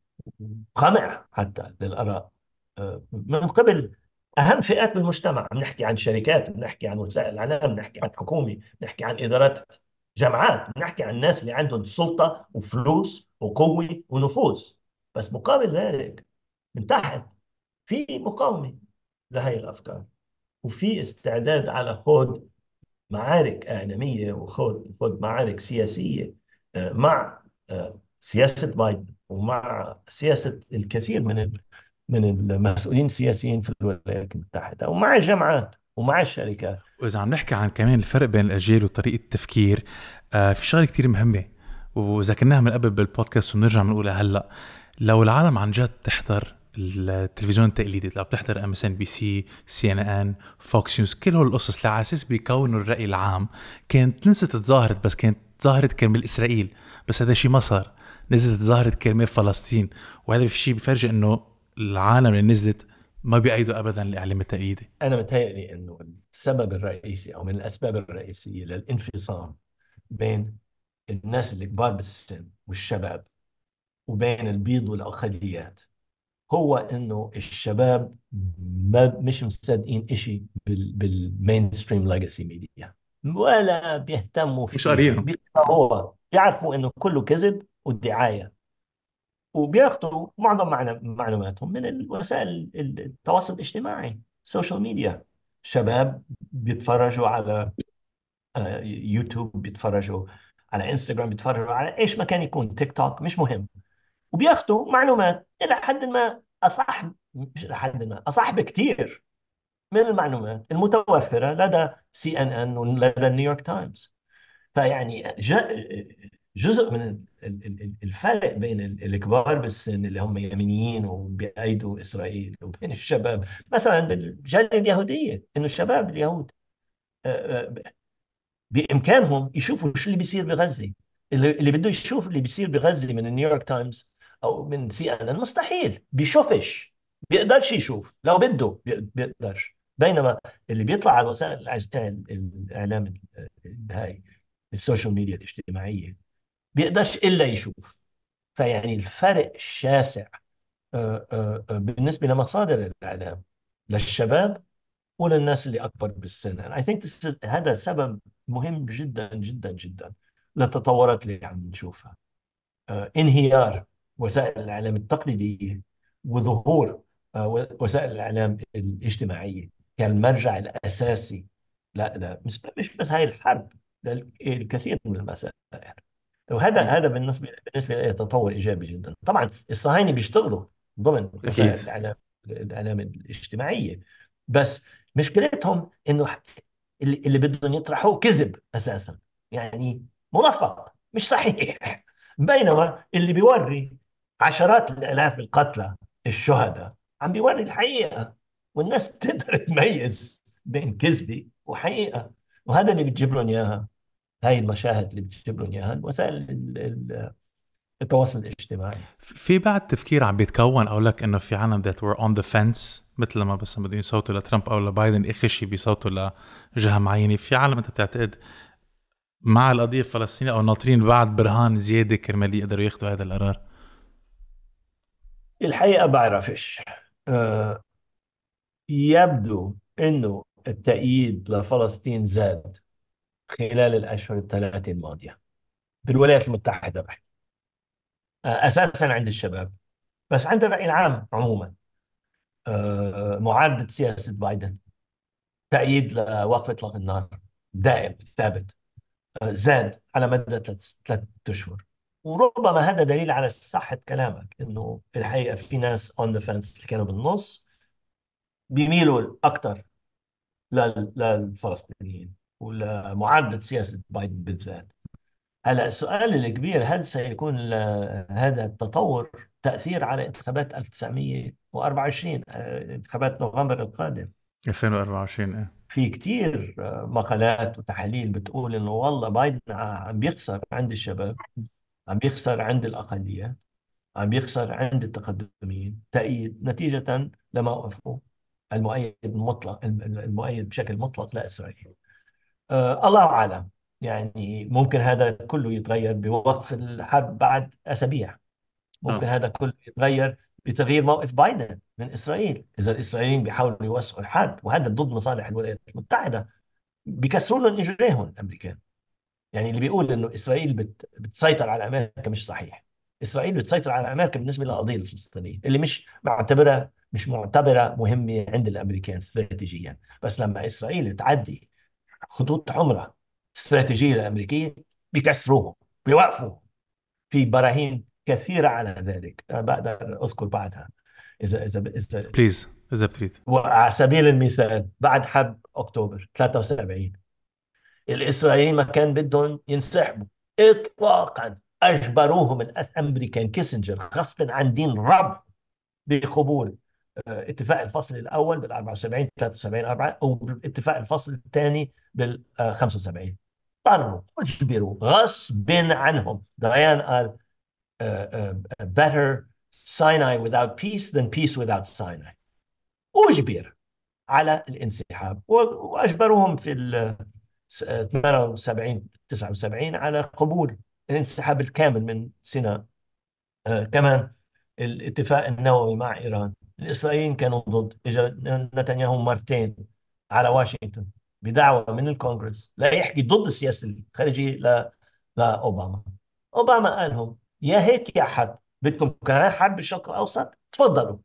حتى للاراء آه، من قبل اهم فئات بالمجتمع بنحكي عن شركات بنحكي عن وسائل الاعلام بنحكي عن حكومه بنحكي عن ادارات جامعات بنحكي عن الناس اللي عندهم سلطه وفلوس وقوه ونفوذ بس مقابل ذلك من تحت في مقاومه لهي الافكار وفي استعداد على خوض معارك اعلاميه وخوض خوض معارك سياسيه آه، مع آه، سياسه بايدن ومع سياسه الكثير من من المسؤولين السياسيين في الولايات المتحده ومع الجامعات ومع الشركات واذا عم نحكي عن كمان الفرق بين الاجيال وطريقه التفكير آه، في شغله كثير مهمه وذكرناها من قبل بالبودكاست وبنرجع بنقولها هلا لو العالم عن جد تحضر التلفزيون التقليدي اللي بتحضر ام اس ان بي سي سي ان ان فوكس نيوز كل هول القصص على اساس بيكونوا الراي العام كانت نزلت تظاهرت بس كانت ظهرت كرمال اسرائيل بس هذا شيء ما صار نزلت ظهرت كرمال فلسطين وهذا شيء بفرجي انه العالم اللي نزلت ما بيأيدوا ابدا الاعلام التأييدي انا متهيألي انه السبب الرئيسي او من الاسباب الرئيسيه للانفصام بين الناس الكبار بالسن والشباب وبين البيض والاقليات هو انه الشباب ما مش مصدقين شيء بالمين ستريم ليجاسي ميديا ولا بيهتموا في مش قارينه هو بيعرفوا انه كله كذب ودعايه وبياخذوا معظم معلوماتهم من وسائل التواصل الاجتماعي سوشيال ميديا شباب بيتفرجوا على آه، يوتيوب بيتفرجوا على انستغرام بيتفرجوا على ايش ما كان يكون تيك توك مش مهم وبياخذوا معلومات الى حد ما اصح مش الى حد ما اصح بكثير من المعلومات المتوفره لدى سي ان ان ولدى نيويورك تايمز فيعني جزء من الفرق بين الكبار بالسن اللي هم يمينيين وبيأيدوا اسرائيل وبين الشباب مثلا بالجاليه اليهوديه انه الشباب اليهود آه، آه، بامكانهم يشوفوا شو اللي بيصير بغزه اللي بده يشوف اللي بيصير بغزه من نيويورك تايمز او من سي ان ان مستحيل بيشوفش بيقدرش يشوف لو بده بيقدرش بينما اللي بيطلع على وسائل الاعلام هاي السوشيال ميديا الاجتماعيه بيقدرش الا يشوف فيعني الفرق شاسع آه، آه، آه، بالنسبه لمصادر الاعلام للشباب وللناس اللي اكبر بالسن اي ثينك هذا سبب مهم جدا جدا جدا للتطورات اللي عم نشوفها انهيار وسائل الاعلام التقليديه وظهور آه، وسائل الاعلام الاجتماعيه كالمرجع الاساسي لا لا مش بس هاي الحرب الكثير من المسائل وهذا هذا بالنسبه بالنسبه لي تطور ايجابي جدا طبعا الصهاينه بيشتغلوا ضمن وسائل الاعلام الاعلام الاجتماعيه بس مشكلتهم انه اللي, اللي بدهم يطرحوه كذب اساسا يعني منفق مش صحيح بينما اللي بيوري عشرات الالاف القتلى الشهداء عم بيوري الحقيقه والناس بتقدر تميز بين كذبه وحقيقه وهذا اللي بتجيب لهم اياها هاي المشاهد اللي بتجيب لهم اياها وسائل التواصل الاجتماعي في بعد تفكير عم بيتكون او لك انه في عالم ذات وير اون ذا فنس مثل لما بس بدهم يصوتوا لترامب او لبايدن اخر إيه شيء بيصوتوا لجهه معينه في عالم انت بتعتقد مع القضيه الفلسطينيه او ناطرين بعد برهان زياده كرمال يقدروا ياخذوا هذا القرار الحقيقة بعرفش آه، يبدو أنه التأييد لفلسطين زاد خلال الأشهر الثلاثة الماضية بالولايات المتحدة آه، أساسا عند الشباب بس عند الرأي العام عموما معادة معارضة سياسة بايدن تأييد لوقف إطلاق النار دائم ثابت آه، زاد على مدى ثلاث اشهر وربما هذا دليل على صحة كلامك انه الحقيقة في ناس اون ذا فانس اللي كانوا بالنص بيميلوا اكثر للفلسطينيين ولمعادلة سياسة بايدن بالذات هلا السؤال الكبير هل سيكون هذا التطور تأثير على انتخابات 1924 آه، انتخابات نوفمبر القادم 2024 ايه في كثير مقالات وتحاليل بتقول انه والله بايدن عم بيخسر عند الشباب عم يخسر عند الأقليات عم يخسر عند التقدميين تأييد نتيجة لموقفه المؤيد المطلق المؤيد بشكل مطلق لإسرائيل أه الله أعلم يعني ممكن هذا كله يتغير بوقف الحرب بعد أسابيع ممكن آه. هذا كله يتغير بتغيير موقف بايدن من اسرائيل، اذا الاسرائيليين بيحاولوا يوسعوا الحرب وهذا ضد مصالح الولايات المتحده بيكسروا لهم اجريهم الامريكان. يعني اللي بيقول انه اسرائيل بت... بتسيطر على امريكا مش صحيح اسرائيل بتسيطر على امريكا بالنسبه للقضيه الفلسطينيه اللي مش معتبرها مش معتبره مهمه عند الامريكان استراتيجيا بس لما اسرائيل تعدي خطوط حمراء استراتيجيه الامريكيه بيكسروه بيوقفوا في براهين كثيره على ذلك انا بقدر اذكر بعدها اذا اذا اذا بليز اذا بتريد وعلى سبيل المثال بعد حرب اكتوبر 73 الاسرائيليين ما كان بدهم ينسحبوا اطلاقا اجبروهم الامريكان كيسنجر غصبا عن دين رب بقبول آه، اتفاق الفصل الاول بال 74 73 4 واتفاق الفصل الثاني بال 75 اضطروا اجبروا غصب عنهم ديان آه، قال آه، better Sinai without peace than peace without Sinai أجبر على الانسحاب وأجبروهم في 78 79 آه، على قبول الانسحاب الكامل من سيناء آه، كمان الاتفاق النووي مع ايران الاسرائيليين كانوا ضد اجى نتنياهو مرتين على واشنطن بدعوه من الكونغرس لا يحكي ضد السياسه الخارجيه ل... لاوباما اوباما قال لهم يا هيك يا حرب بدكم كمان حرب بالشرق الاوسط تفضلوا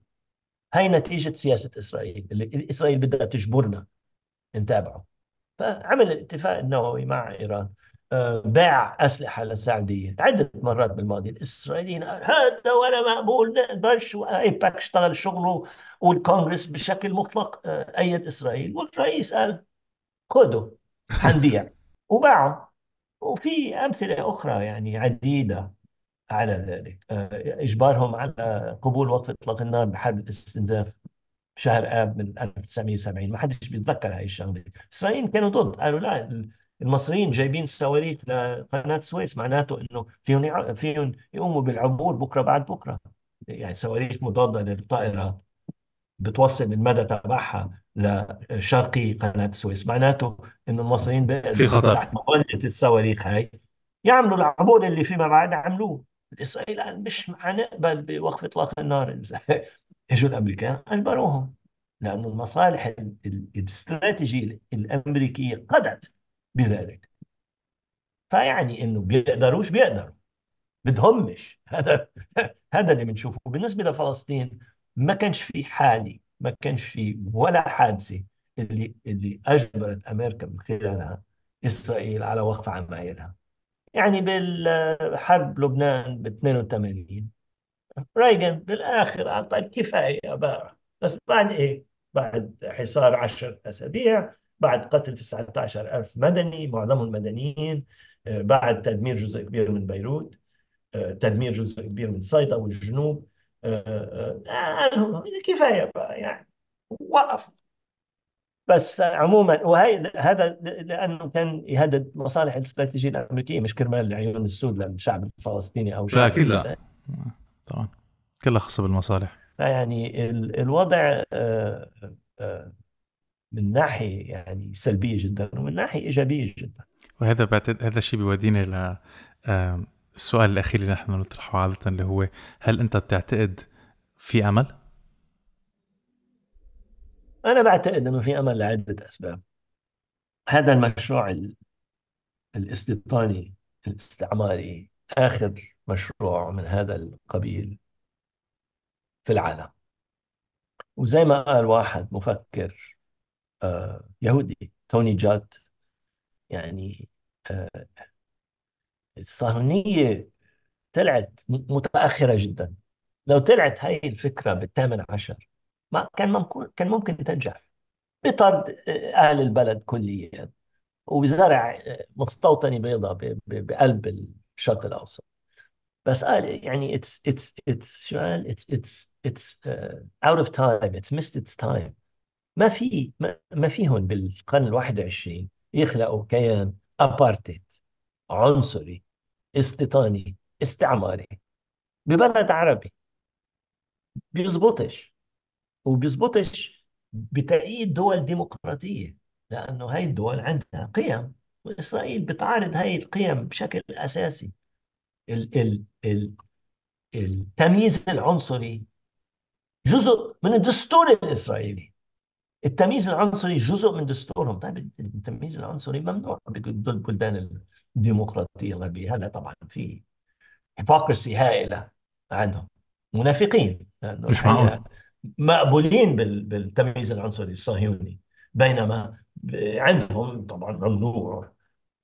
هاي نتيجه سياسه اسرائيل اللي اسرائيل بدها تجبرنا نتابعه فعمل الاتفاق النووي مع إيران آه، باع أسلحة للسعودية عدة مرات بالماضي الإسرائيليين هذا ولا مقبول بش وإيباك اشتغل شغله والكونغرس بشكل مطلق آه، أيد إسرائيل والرئيس قال خده حنبيع وباعه وفي أمثلة أخرى يعني عديدة على ذلك آه، إجبارهم على قبول وقف إطلاق النار بحرب الاستنزاف شهر اب من 1970 ما حدش بيتذكر هاي الشغله الاسرائيليين كانوا ضد قالوا لا المصريين جايبين صواريخ لقناه السويس معناته انه فيهم فيهم يقوموا بالعبور بكره بعد بكره يعني صواريخ مضاده للطائره بتوصل المدى تبعها لشرقي قناه السويس معناته انه المصريين في خطر تحت مظله الصواريخ هاي يعملوا العبور اللي فيما بعد عملوه الاسرائيل قال مش حنقبل بوقف اطلاق النار اجوا الامريكان اجبروهم لأن المصالح الاستراتيجية الأمريكية قضت بذلك فيعني انه بيقدروش بيقدروا بدهمش هذا هذا اللي بنشوفه بالنسبه لفلسطين ما كانش في حاله ما كانش في ولا حادثه اللي اللي اجبرت امريكا من خلالها اسرائيل على وقف عمايرها يعني بالحرب لبنان ب 82 ريغن بالاخر اعطى الكفايه بقى بس بعد ايه؟ بعد حصار 10 اسابيع بعد قتل 19 19000 مدني معظمهم مدنيين آه، بعد تدمير جزء كبير من بيروت آه، تدمير جزء كبير من صيدا والجنوب قالهم آه، كفايه بقى يعني وقف بس عموما وهي هذا لانه كان يهدد مصالح الاستراتيجيه الامريكيه مش كرمال العيون السود للشعب الفلسطيني او شعب لا طبعا كلها خاصة بالمصالح فيعني الوضع آه، آه، آه، من ناحية يعني سلبية جدا ومن ناحية إيجابية جدا وهذا بعتقد هذا الشيء بيودينا ل السؤال الأخير اللي نحن بنطرحه عادة اللي هو هل أنت بتعتقد في أمل؟ أنا بعتقد أنه في أمل لعدة أسباب هذا المشروع الاستيطاني الاستعماري آخر مشروع من هذا القبيل في العالم وزي ما قال واحد مفكر آه، يهودي توني جاد يعني آه، الصهيونية طلعت متأخرة جدا لو طلعت هاي الفكرة بالثامن عشر ما كان ممكن كان ممكن تنجح بطرد أهل البلد كليا وزرع آه، مستوطنة بيضاء بقلب الشرق الأوسط قال آه، يعني اتس اتس اتس شو قال اتس اتس اتس اوت اوف تايم اتس ميست اتس تايم ما في ما فيهم بالقرن ال 21 يخلقوا كيان ابارتيد عنصري استيطاني استعماري ببلد عربي بيزبطش وبيزبطش بتأييد دول ديمقراطية لأنه هاي الدول عندها قيم وإسرائيل بتعارض هاي القيم بشكل أساسي ال ال ال التمييز العنصري جزء من الدستور الاسرائيلي التمييز العنصري جزء من دستورهم طيب التمييز العنصري ممنوع بالبلدان الديمقراطيه الغربيه هذا طبعا في هيبوكرسي هائله عندهم منافقين مش معقول مقبولين بالتمييز العنصري الصهيوني بينما عندهم طبعا ممنوع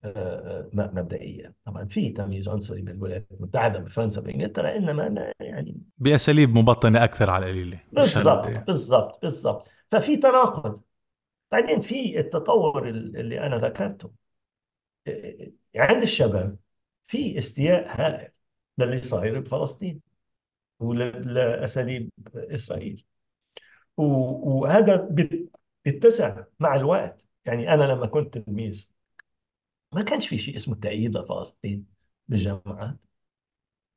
آه، آه، مبدئيا طبعا في تمييز عنصري بين الولايات المتحده بفرنسا بانجلترا انما أنا يعني باساليب مبطنه اكثر على القليله بالضبط يعني. بالضبط بالضبط ففي تناقض بعدين في التطور اللي انا ذكرته آه، عند الشباب في استياء هائل للي صاير بفلسطين ولاساليب اسرائيل وهذا بيتسع مع الوقت يعني انا لما كنت تلميذ ما كانش في شيء اسمه تأييد لفلسطين بالجامعات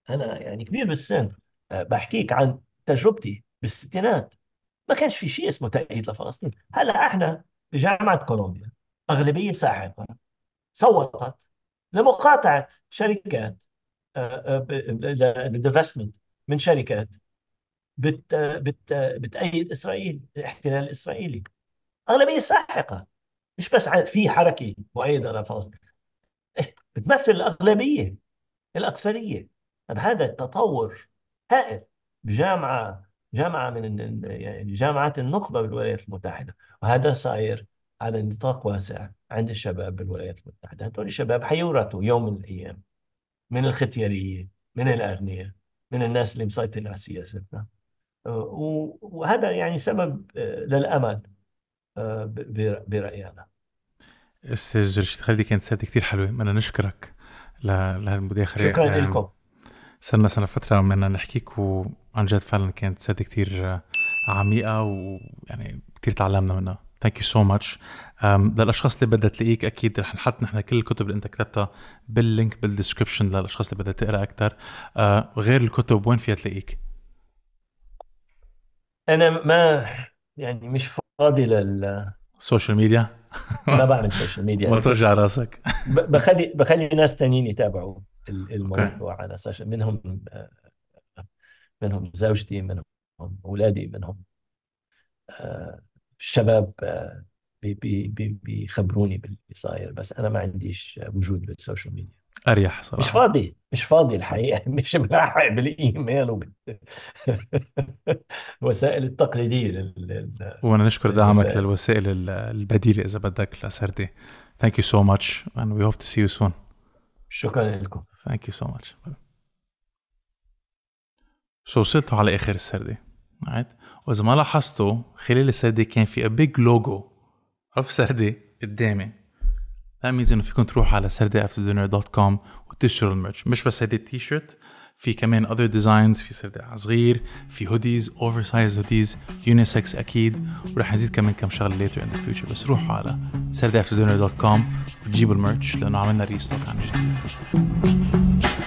أنا يعني كبير بالسن آه، بحكيك عن تجربتي بالستينات ما كانش في شيء اسمه تأييد لفلسطين هلا احنا بجامعة كولومبيا أغلبية ساحقة صوتت لمقاطعة شركات الانفستمنت آه، آه، من شركات بت بت بتأيد إسرائيل الاحتلال الإسرائيلي أغلبية ساحقة مش بس في حركة مؤيدة لفلسطين بتمثل الأغلبية الأكثرية طب هذا التطور هائل بجامعة جامعة من يعني جامعات النخبة بالولايات المتحدة وهذا صاير على نطاق واسع عند الشباب بالولايات المتحدة هدول الشباب حيورثوا يوم من الأيام من الختيارية من الأغنياء من الناس اللي مسيطرين على سياستنا أه، وهذا يعني سبب أه، للأمل أه، برأيي أنا استاذ رشيد خالدي كانت سادة كتير حلوة بدنا نشكرك لهالمداخلة شكرا آه، لكم صرنا صرنا فترة بدنا نحكيك وعن جد فعلا كانت سادة كتير آه، عميقة ويعني كتير تعلمنا منها ثانك يو سو ماتش للاشخاص اللي بدها تلاقيك اكيد رح نحط نحن كل الكتب اللي انت كتبتها باللينك بالدسكربشن للاشخاص اللي بدها تقرا اكثر آه، غير الكتب وين فيها تلاقيك؟ انا ما يعني مش فاضي لل السوشيال ميديا ما بعمل سوشيال ميديا ما ترجع راسك بخلي بخلي ناس ثانيين يتابعوا الموضوع okay. على السوشيال منهم آه، منهم زوجتي منهم اولادي منهم الشباب آه، آه، بيخبروني باللي صاير بس انا ما عنديش وجود بالسوشيال ميديا اريح صراحه مش فاضي مش فاضي الحقيقه مش ملاحق بالايميل وسائل التقليديه لل... وانا نشكر دعمك للوسائل, للوسائل البديله اذا بدك لسردي Thank you so much and we hope to see you soon شكرا لكم Thank you so much سو وصلتوا على اخر السردي right? واذا ما لاحظتوا خلال السردي كان في a big logo of سردي قدامي That means انه فيكم تروحوا على سرديافتردinner.com وتشتروا الميرش مش بس هيدي التي شيرت في كمان اذر ديزاينز في سرداع صغير في هوديز اوفر سايز هوديز يونيسكس اكيد وراح نزيد كمان كم شغله ليتر ان فيوتشر بس روحوا على سرداع دوت كوم وتجيبوا الميرش لانه عملنا ريستوك عن جديد